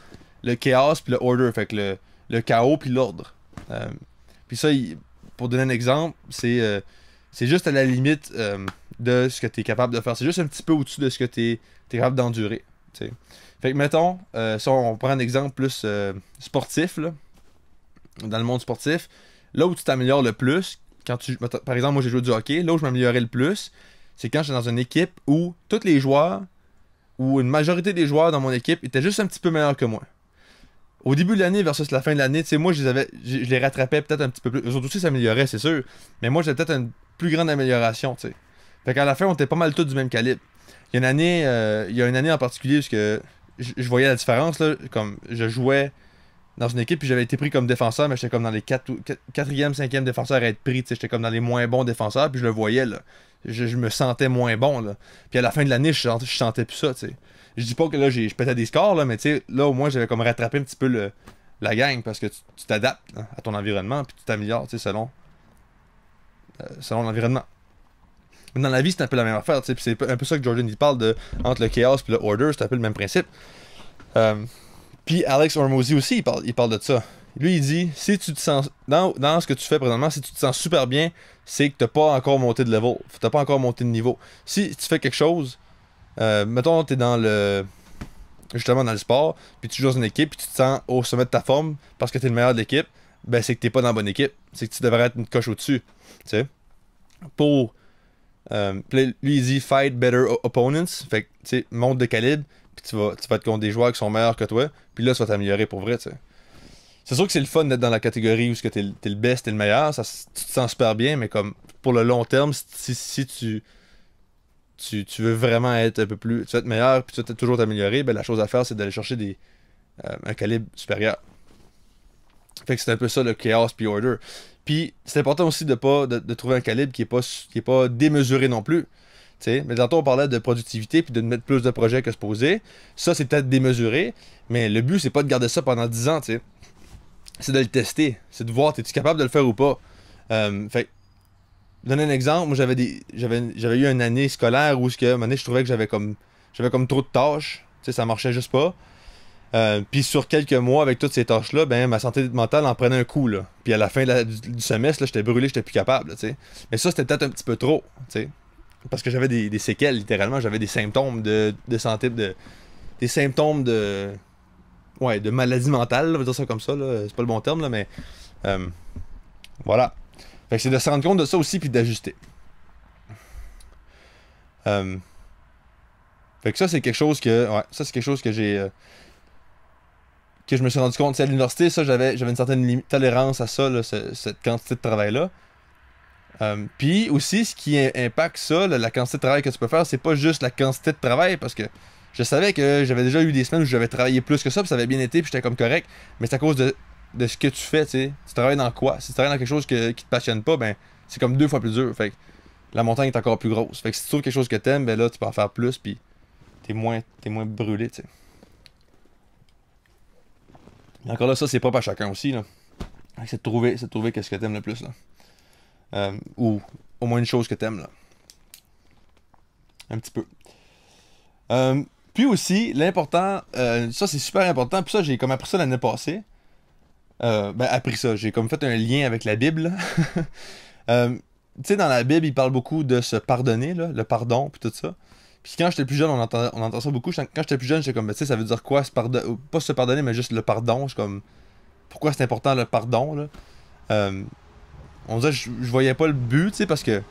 le chaos puis le order, fait que le, chaos puis l'ordre. puis ça, pour donner un exemple, c'est c'est juste à la limite de ce que tu es capable de faire. C'est juste un petit peu au-dessus de ce que tu es, capable d'endurer. Fait que mettons, si on, on prend un exemple plus sportif, là, dans le monde sportif, là où tu t'améliores le plus, quand tu, par exemple, moi j'ai joué du hockey, là où je m'améliorais le plus, c'est quand j'étais dans une équipe où tous les joueurs, ou une majorité des joueurs dans mon équipe étaient juste un petit peu meilleurs que moi. Au début de l'année versus la fin de l'année, tu sais, moi je les, rattrapais peut-être un petit peu plus. Les autres aussi s'amélioraient, c'est sûr, mais moi j'avais peut-être une plus grande amélioration, tu sais. Fait qu'à la fin, on était pas mal tous du même calibre. Il y a une année, euh, il y a une année en particulier, parce je, je voyais la différence, là, comme je jouais dans une équipe, puis j'avais été pris comme défenseur, mais j'étais comme dans les 4 e 5e défenseurs à être pris, j'étais comme dans les moins bons défenseurs, puis je le voyais, là. Je, me sentais moins bon, là. Puis à la fin de l'année, je, sentais plus ça, tu sais. Je dis pas que là, je pétais des scores, là, mais tu là, au moins, j'avais comme rattrapé un petit peu le, la gang, parce que tu t'adaptes hein, à ton environnement, puis tu t'améliores, tu selon, euh, selon l'environnement. Dans la vie, c'est un peu la même affaire, tu sais, c'est un peu ça que Jordan, il parle de, entre le chaos et le order, c'est un peu le même principe. Euh, puis Alex Hormozy aussi, il parle, il parle de ça. Lui, il dit si tu te sens. Dans, ce que tu fais présentement, si tu te sens super bien, c'est que tu n'as pas encore monté de level. Tu pas encore monté de niveau. Si tu fais quelque chose, euh, mettons, tu es dans le. Justement, dans le sport, puis tu joues dans une équipe, puis tu te sens au sommet de ta forme parce que tu es le meilleur de l'équipe, ben c'est que tu pas dans la bonne équipe. C'est que tu devrais être une coche au-dessus. Tu sais Pour. Euh, lui, il dit fight better opponents. Fait que, tu sais, monte de calibre tu vas, tu vas être contre des joueurs qui sont meilleurs que toi, puis là, tu vas t'améliorer pour vrai, C'est sûr que c'est le fun d'être dans la catégorie où tu es, le best, t'es le meilleur, ça, tu te sens super bien, mais comme pour le long terme, si, tu, tu, veux vraiment être un peu plus. Tu être meilleur, puis tu veux toujours t'améliorer, ben la chose à faire, c'est d'aller chercher des, euh, un calibre supérieur. Fait que c'est un peu ça le chaos puis order. Puis c'est important aussi de pas de trouver un calibre qui est pas qui est pas démesuré non plus. Mais mais tantôt, on parlait de productivité puis de mettre plus de projets que se poser. Ça, c'est peut-être démesuré, mais le but, c'est pas de garder ça pendant 10 ans, C'est de le tester. C'est de voir, es-tu capable de le faire ou pas? Euh, fait donner un exemple, moi, j'avais eu une année scolaire où, que, année, je trouvais que j'avais comme, j'avais comme trop de tâches. ça marchait juste pas. Euh, puis sur quelques mois, avec toutes ces tâches-là, ben, ma santé mentale en prenait un coup. Puis à la fin du, semestre, j'étais brûlé, j'étais plus capable. mais ça, c'était peut-être un petit peu trop. Parce que j'avais des, séquelles, littéralement. J'avais des symptômes de, de santé, de, des symptômes de. Ouais, de maladie mentale, on va dire ça comme ça, c'est pas le bon terme, là, mais. Euh, voilà. Fait que c'est de se rendre compte de ça aussi, puis d'ajuster. Euh, fait que ça, c'est quelque chose que. Ouais, ça, c'est quelque chose que j'ai. Euh, que je me suis rendu compte. C'est à l'université, ça, j'avais, j'avais une certaine tolérance à ça, cette quantité de travail-là. Euh, puis aussi, ce qui impacte ça, la, quantité de travail que tu peux faire, c'est pas juste la quantité de travail, parce que je savais que j'avais déjà eu des semaines où j'avais travaillé plus que ça, puis ça avait bien été, puis j'étais comme correct, mais c'est à cause de, ce que tu fais, tu sais. Tu travailles dans quoi Si tu travailles dans quelque chose qui te passionne pas, ben c'est comme deux fois plus dur. Fait que la montagne est encore plus grosse. Fait que si tu trouves quelque chose que t'aimes, ben là, tu peux en faire plus, puis t'es moins, moins brûlé, tu sais. Encore là, ça, c'est pas à chacun aussi, là. C'est de trouver, trouver qu'est-ce que t'aimes le plus, là. Euh, ou au moins une chose que t'aimes, là. Un petit peu. Euh, puis aussi, l'important, euh, ça c'est super important, puis ça j'ai comme appris ça l'année passée. ben appris ça, j'ai comme fait un lien avec la Bible. tu sais, dans la Bible, il parle beaucoup de se pardonner, le pardon, puis tout ça. Puis quand j'étais plus jeune, on entend, on entend ça beaucoup. Quand j'étais plus jeune, j'étais comme, ben, tu sais, ça veut dire quoi, se pas se pardonner, mais juste le pardon. Je comme, pourquoi c'est important le pardon, là? On disait je, voyais pas le but, tu sais, parce que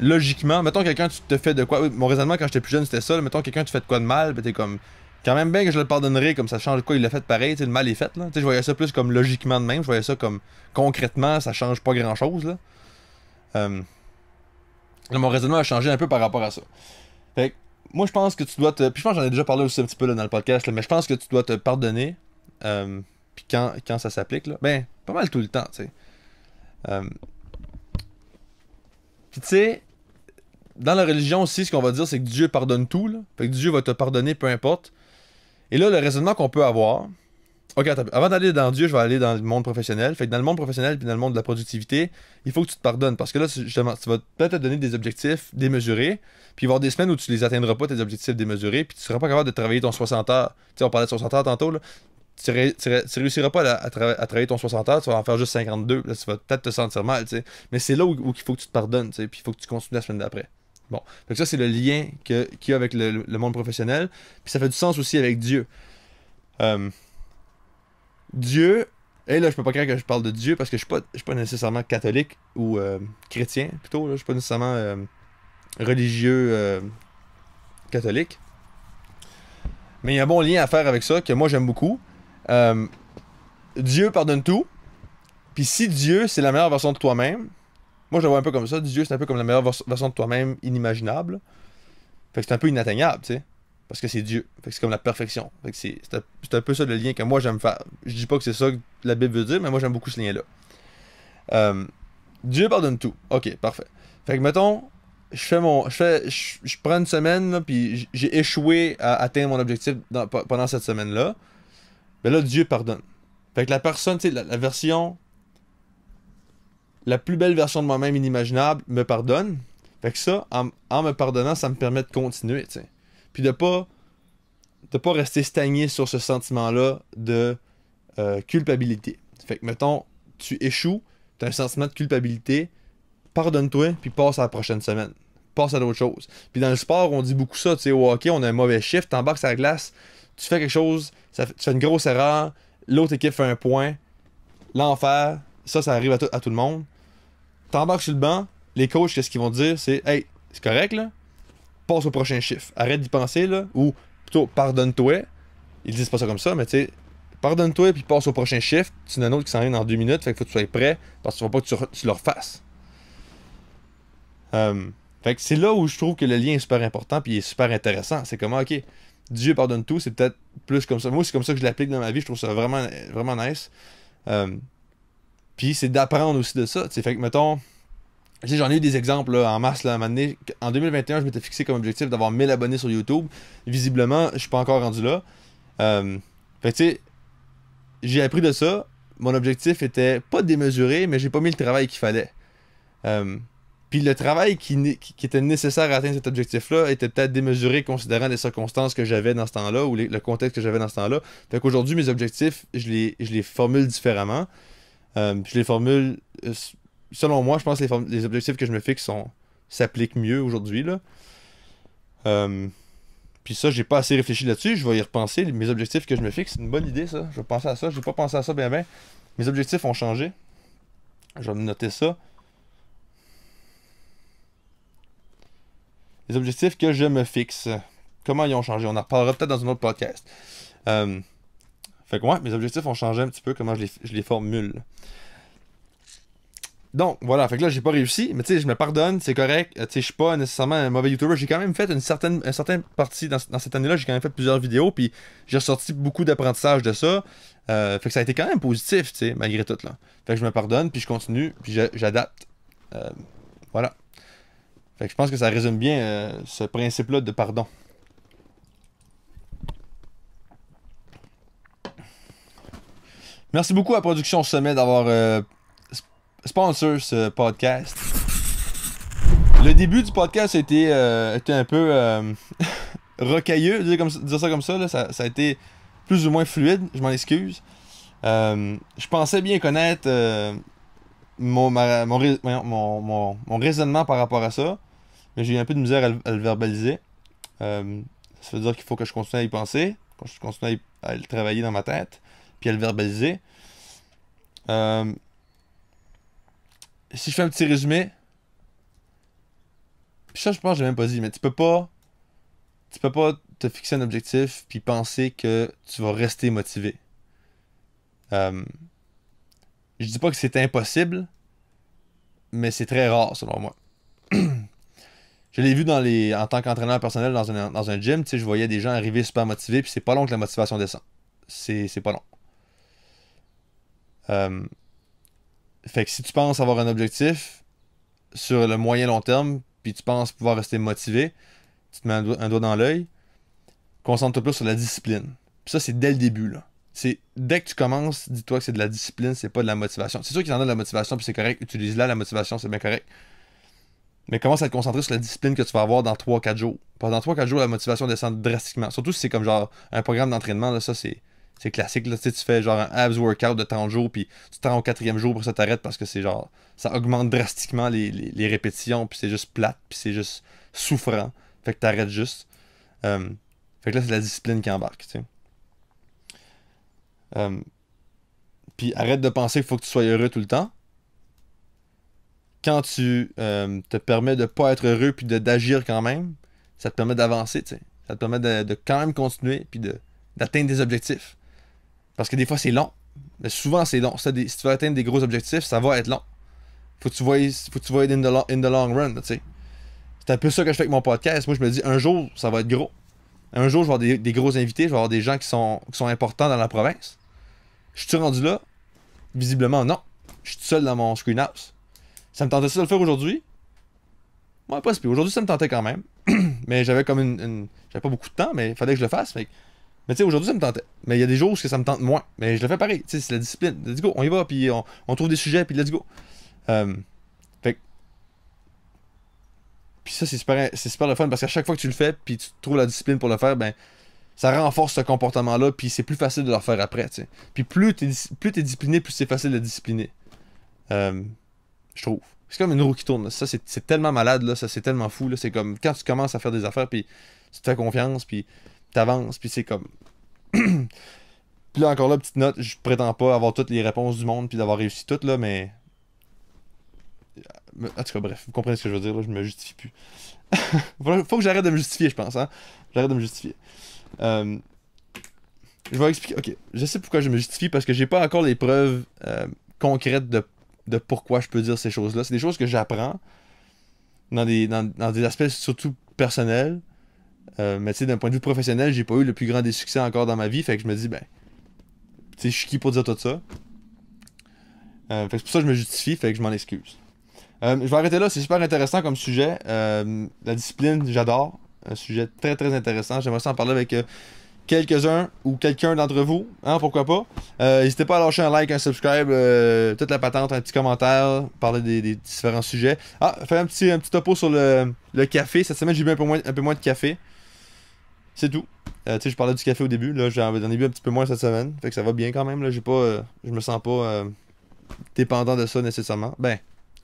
logiquement, mettons quelqu'un tu te fais de quoi. Mon raisonnement quand j'étais plus jeune c'était ça, mettons quelqu'un tu fais de quoi de mal, ben t'es comme. Quand même bien que je le pardonnerai, comme ça change quoi, il l'a fait pareil, le mal est fait là. sais je voyais ça plus comme logiquement de même, je voyais ça comme concrètement, ça change pas grand chose euh, là. mon raisonnement a changé un peu par rapport à ça. Fait moi je pense que tu dois te. Puis je pense j'en ai déjà parlé aussi un petit peu là, dans le podcast, mais je pense que tu dois te pardonner. Euh, puis quand, quand ça s'applique, là. Ben, pas mal tout le temps, tu sais. Euh, tu sais, dans la religion aussi, ce qu'on va dire, c'est que Dieu pardonne tout. Fait que Dieu va te pardonner peu importe. Et là, le raisonnement qu'on peut avoir. Ok, avant d'aller dans Dieu, je vais aller dans le monde professionnel. Fait que dans le monde professionnel puis dans le monde de la productivité, il faut que tu te pardonnes. Parce que là, justement, tu vas peut-être te donner des objectifs démesurés, puis il y avoir des semaines où tu les atteindras pas, tes objectifs démesurés, puis tu seras pas capable de travailler ton 60 heures. Tu sais, on parlait de 60 heures tantôt, là tu, ne réussiras pas à, travailler ton 60 heures, tu vas en faire juste 52. Là, tu vas peut-être te sentir mal, tu sais. Mais c'est là où, il faut que tu te pardonnes, tu sais, puis il faut que tu continues la semaine d'après. Bon. Donc ça, c'est le lien qu'il y a avec le, monde professionnel. Puis ça fait du sens aussi avec Dieu. Hum. Dieu, et là, je peux pas croire que je parle de Dieu parce que je suis pas, je suis pas nécessairement catholique ou euh, chrétien, plutôt. Là. Je suis pas nécessairement hum, religieux hum, catholique. Mais il y a un bon lien à faire avec ça que moi j'aime beaucoup. Euh, Dieu pardonne tout. Puis si Dieu, c'est la meilleure version de toi-même, moi je le vois un peu comme ça. Dieu, c'est un peu comme la meilleure version de toi-même inimaginable. Fait que c'est un peu inatteignable, tu sais. Parce que c'est Dieu. Fait que c'est comme la perfection. Fait que c'est, un, peu ça le lien que moi j'aime faire. Je dis pas que c'est ça que la Bible veut dire, mais moi j'aime beaucoup ce lien-là. Euh, Dieu pardonne tout. Ok, parfait. Fait que mettons, je fais mon. Je, je, prends une semaine, puis j'ai échoué à atteindre mon objectif pendant cette semaine-là mais ben là, Dieu pardonne. Fait que la personne, la, version, la plus belle version de moi-même inimaginable me pardonne. Fait que ça, en, me pardonnant, ça me permet de continuer, tu Puis de pas, de pas rester stagné sur ce sentiment-là de euh, culpabilité. Fait que, mettons, tu échoues, tu un sentiment de culpabilité, pardonne-toi, puis passe à la prochaine semaine. Passe à d'autres choses. Puis dans le sport, on dit beaucoup ça, tu sais, au hockey, on a un mauvais chiffre, t'embarques sur la glace, tu fais quelque chose, ça, tu fais une grosse erreur, l'autre équipe fait un point, l'enfer, ça, ça arrive à, tout le monde. T'embarques sur le banc, les coachs, qu'est-ce qu'ils vont dire? C'est, hey, c'est correct, là, passe au prochain chiffre. Arrête d'y penser, là, ou plutôt, pardonne-toi. Ils disent pas ça comme ça, mais tu sais, pardonne-toi, puis passe au prochain chiffre. Tu n'as un autre qui s'en vient dans deux minutes, fait que faut que tu sois prêt, parce que tu ne pas que tu, le refasses. Euh, fait que c'est là où je trouve que le lien est super important, puis il est super intéressant. C'est comment, ah, ok, Dieu pardonne tout, c'est peut-être plus comme ça. Moi, c'est comme ça que je l'applique dans ma vie. Je trouve ça vraiment, vraiment nice. Euh, puis c'est d'apprendre aussi de ça. c'est Fait que, mettons, j'en ai eu des exemples en mars. la en 2021, je m'étais fixé comme objectif d'avoir 1000 abonnés sur YouTube. Visiblement, je suis pas encore rendu là. Euh, fait tu sais, j'ai appris de ça. Mon objectif était pas démesuré, mais j'ai pas mis le travail qu'il fallait. Euh, puis le travail qui, était nécessaire à atteindre cet objectif-là était peut-être démesuré considérant les circonstances que j'avais dans ce temps-là ou le contexte que j'avais dans ce temps-là. Donc qu'aujourd'hui, mes objectifs, je les, formule différemment. je les formule, euh, euh, selon moi, je pense que les, objectifs que je me fixe s'appliquent mieux aujourd'hui. Euh, puis ça, j'ai pas assez réfléchi là-dessus. Je vais y repenser. Mes objectifs que je me fixe, c'est une bonne idée, ça. Je vais penser à ça. Je vais pas pensé à ça bien, bien. Mes objectifs ont changé. Je vais noter ça. les objectifs que je me fixe. Comment ils ont changé? On en reparlera peut-être dans un autre podcast. Euh, fait que ouais, mes objectifs ont changé un petit peu comment je les, formule. Donc voilà, fait que là j'ai pas réussi, mais tu sais, je me pardonne, c'est correct. Euh, tu sais, je suis pas nécessairement un mauvais YouTuber. J'ai quand même fait une certaine, partie dans, cette année-là, j'ai quand même fait plusieurs vidéos, puis j'ai ressorti beaucoup d'apprentissage de ça. Euh, fait que ça a été quand même positif, tu sais, malgré tout là. Fait que je me pardonne, puis je continue, puis j'adapte. voilà je pense que ça résume bien euh, ce principe-là de pardon. Merci beaucoup à Production Sommet d'avoir euh, sponsoré sponsor ce podcast. Le début du podcast a été, euh, était un peu rocailleux, dire, ça comme ça, ça, a été plus ou moins fluide, je m'en excuse. je pensais bien connaître mon, raisonnement par rapport à ça j'ai eu un peu de misère à le, verbaliser. Euh, ça veut dire qu'il faut que je continue à y penser, que je continue à, le travailler dans ma tête, puis à le verbaliser. Euh, si je fais un petit résumé, ça, je pense que j'ai même pas dit, mais tu peux pas. Tu peux pas te fixer un objectif puis penser que tu vas rester motivé. Euh, je dis pas que c'est impossible, mais c'est très rare selon moi. je l'ai vu en tant qu'entraîneur personnel dans un, gym, un gym, je voyais des gens arriver super motivés, puis c'est pas long que la motivation descend. C'est, pas long. Euh, fait que si tu penses avoir un objectif sur le moyen long terme, puis tu penses pouvoir rester motivé, tu te mets un, doigt dans l'œil, concentre-toi plus sur la discipline. Puis ça, c'est dès le début, là. C'est dès que tu commences, dis-toi que c'est de la discipline, c'est pas de la motivation. C'est sûr qu'il y en a de la motivation, puis c'est correct, utilise-la, la motivation, c'est bien correct mais commence à te concentrer sur la discipline que tu vas avoir dans 3-4 jours. Pendant 3-4 jours, la motivation descend drastiquement. Surtout si c'est comme genre un programme d'entraînement, ça c'est. C'est classique, là, tu fais genre un abs workout de 30 jours, puis tu te rends au quatrième jour pour ça t'arrête parce que c'est genre, ça augmente drastiquement les, répétitions, puis c'est juste plate, puis c'est juste souffrant. Fait que t'arrêtes juste. Euh, fait que là, c'est la discipline qui embarque, euh, puis arrête de penser qu'il faut que tu sois heureux tout le temps quand tu euh, te permets de ne pas être heureux puis d'agir quand même, ça te permet d'avancer, Ça te permet de, quand même continuer puis d'atteindre des objectifs. Parce que des fois, c'est long. Mais souvent, c'est long. si tu veux atteindre des gros objectifs, ça va être long. Faut tu vois, faut que tu vois in, the long, run, C'est un peu ça que je fais avec mon podcast. Moi, je me dis, un jour, ça va être gros. Un jour, je vais avoir des, gros invités, je vais avoir des gens qui sont, qui sont importants dans la province. Je suis rendu là? Visiblement, non. Je suis seul dans mon screen house. Ça me tentait ça de le faire aujourd'hui? Ouais, pas si Aujourd'hui, ça me tentait quand même. mais j'avais comme une. J'avais pas beaucoup de temps, mais il fallait que je le fasse. Mais, tu sais, aujourd'hui, ça me tentait. Mais il y a des jours où ça me tente moins. Mais je le fais pareil. Tu sais, c'est la discipline. Let's go, on y va, puis on, trouve des sujets, puis let's go. Euh... Fait Puis ça, c'est super, super le fun parce qu'à chaque fois que tu le fais, puis tu trouves la discipline pour le faire, ben ça renforce ce comportement-là, puis c'est plus facile de le faire après. Puis plus t'es, plus es discipliné, plus c'est facile de discipliner. Euh, je trouve. C'est comme une roue qui tourne. Ça, c'est tellement malade, là. Ça, c'est tellement fou, là. C'est comme quand tu commences à faire des affaires, puis tu te fais confiance, puis t'avances, puis c'est comme. puis là, encore là, petite note, je prétends pas avoir toutes les réponses du monde, puis d'avoir réussi toutes, là, mais. Euh, en tout cas, bref, vous comprenez ce que je veux dire, là. Je me justifie plus. Faut que j'arrête de me justifier, je pense, hein. J'arrête de me justifier. Euh, je vais expliquer. Ok, je sais pourquoi je me justifie, parce que j'ai pas encore les preuves euh, concrètes de de pourquoi je peux dire ces choses-là. C'est des choses que j'apprends dans des, dans, des aspects surtout personnels. Euh, mais tu sais, d'un point de vue professionnel, j'ai pas eu le plus grand des succès encore dans ma vie. Fait que je me dis, ben, tu sais, je suis qui pour dire tout ça? Euh, fait que c'est pour ça que je me justifie, fait que je m'en excuse. Euh, je vais arrêter là, c'est super intéressant comme sujet. la discipline, j'adore. Un sujet très très intéressant. J'aimerais en parler avec quelques-uns ou quelqu'un d'entre vous, hein, pourquoi pas. Euh, n'hésitez pas à lâcher un like, un subscribe, euh, toute la patente, un petit commentaire, parler des, différents sujets. Ah, faire un petit, un petit topo sur le, le café. Cette semaine, j'ai bu un peu moins, un peu moins de café. C'est tout. Euh, tu sais, je parlais du café au début. Là, j'en ai bu un petit peu moins cette semaine. Fait que ça va bien quand même. Là, j'ai pas, je me sens pas dépendant de ça nécessairement. Ben,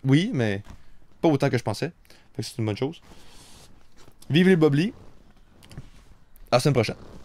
oui, mais pas autant que je pensais. Fait que c'est une bonne chose. Vive les boblis. À la semaine prochaine.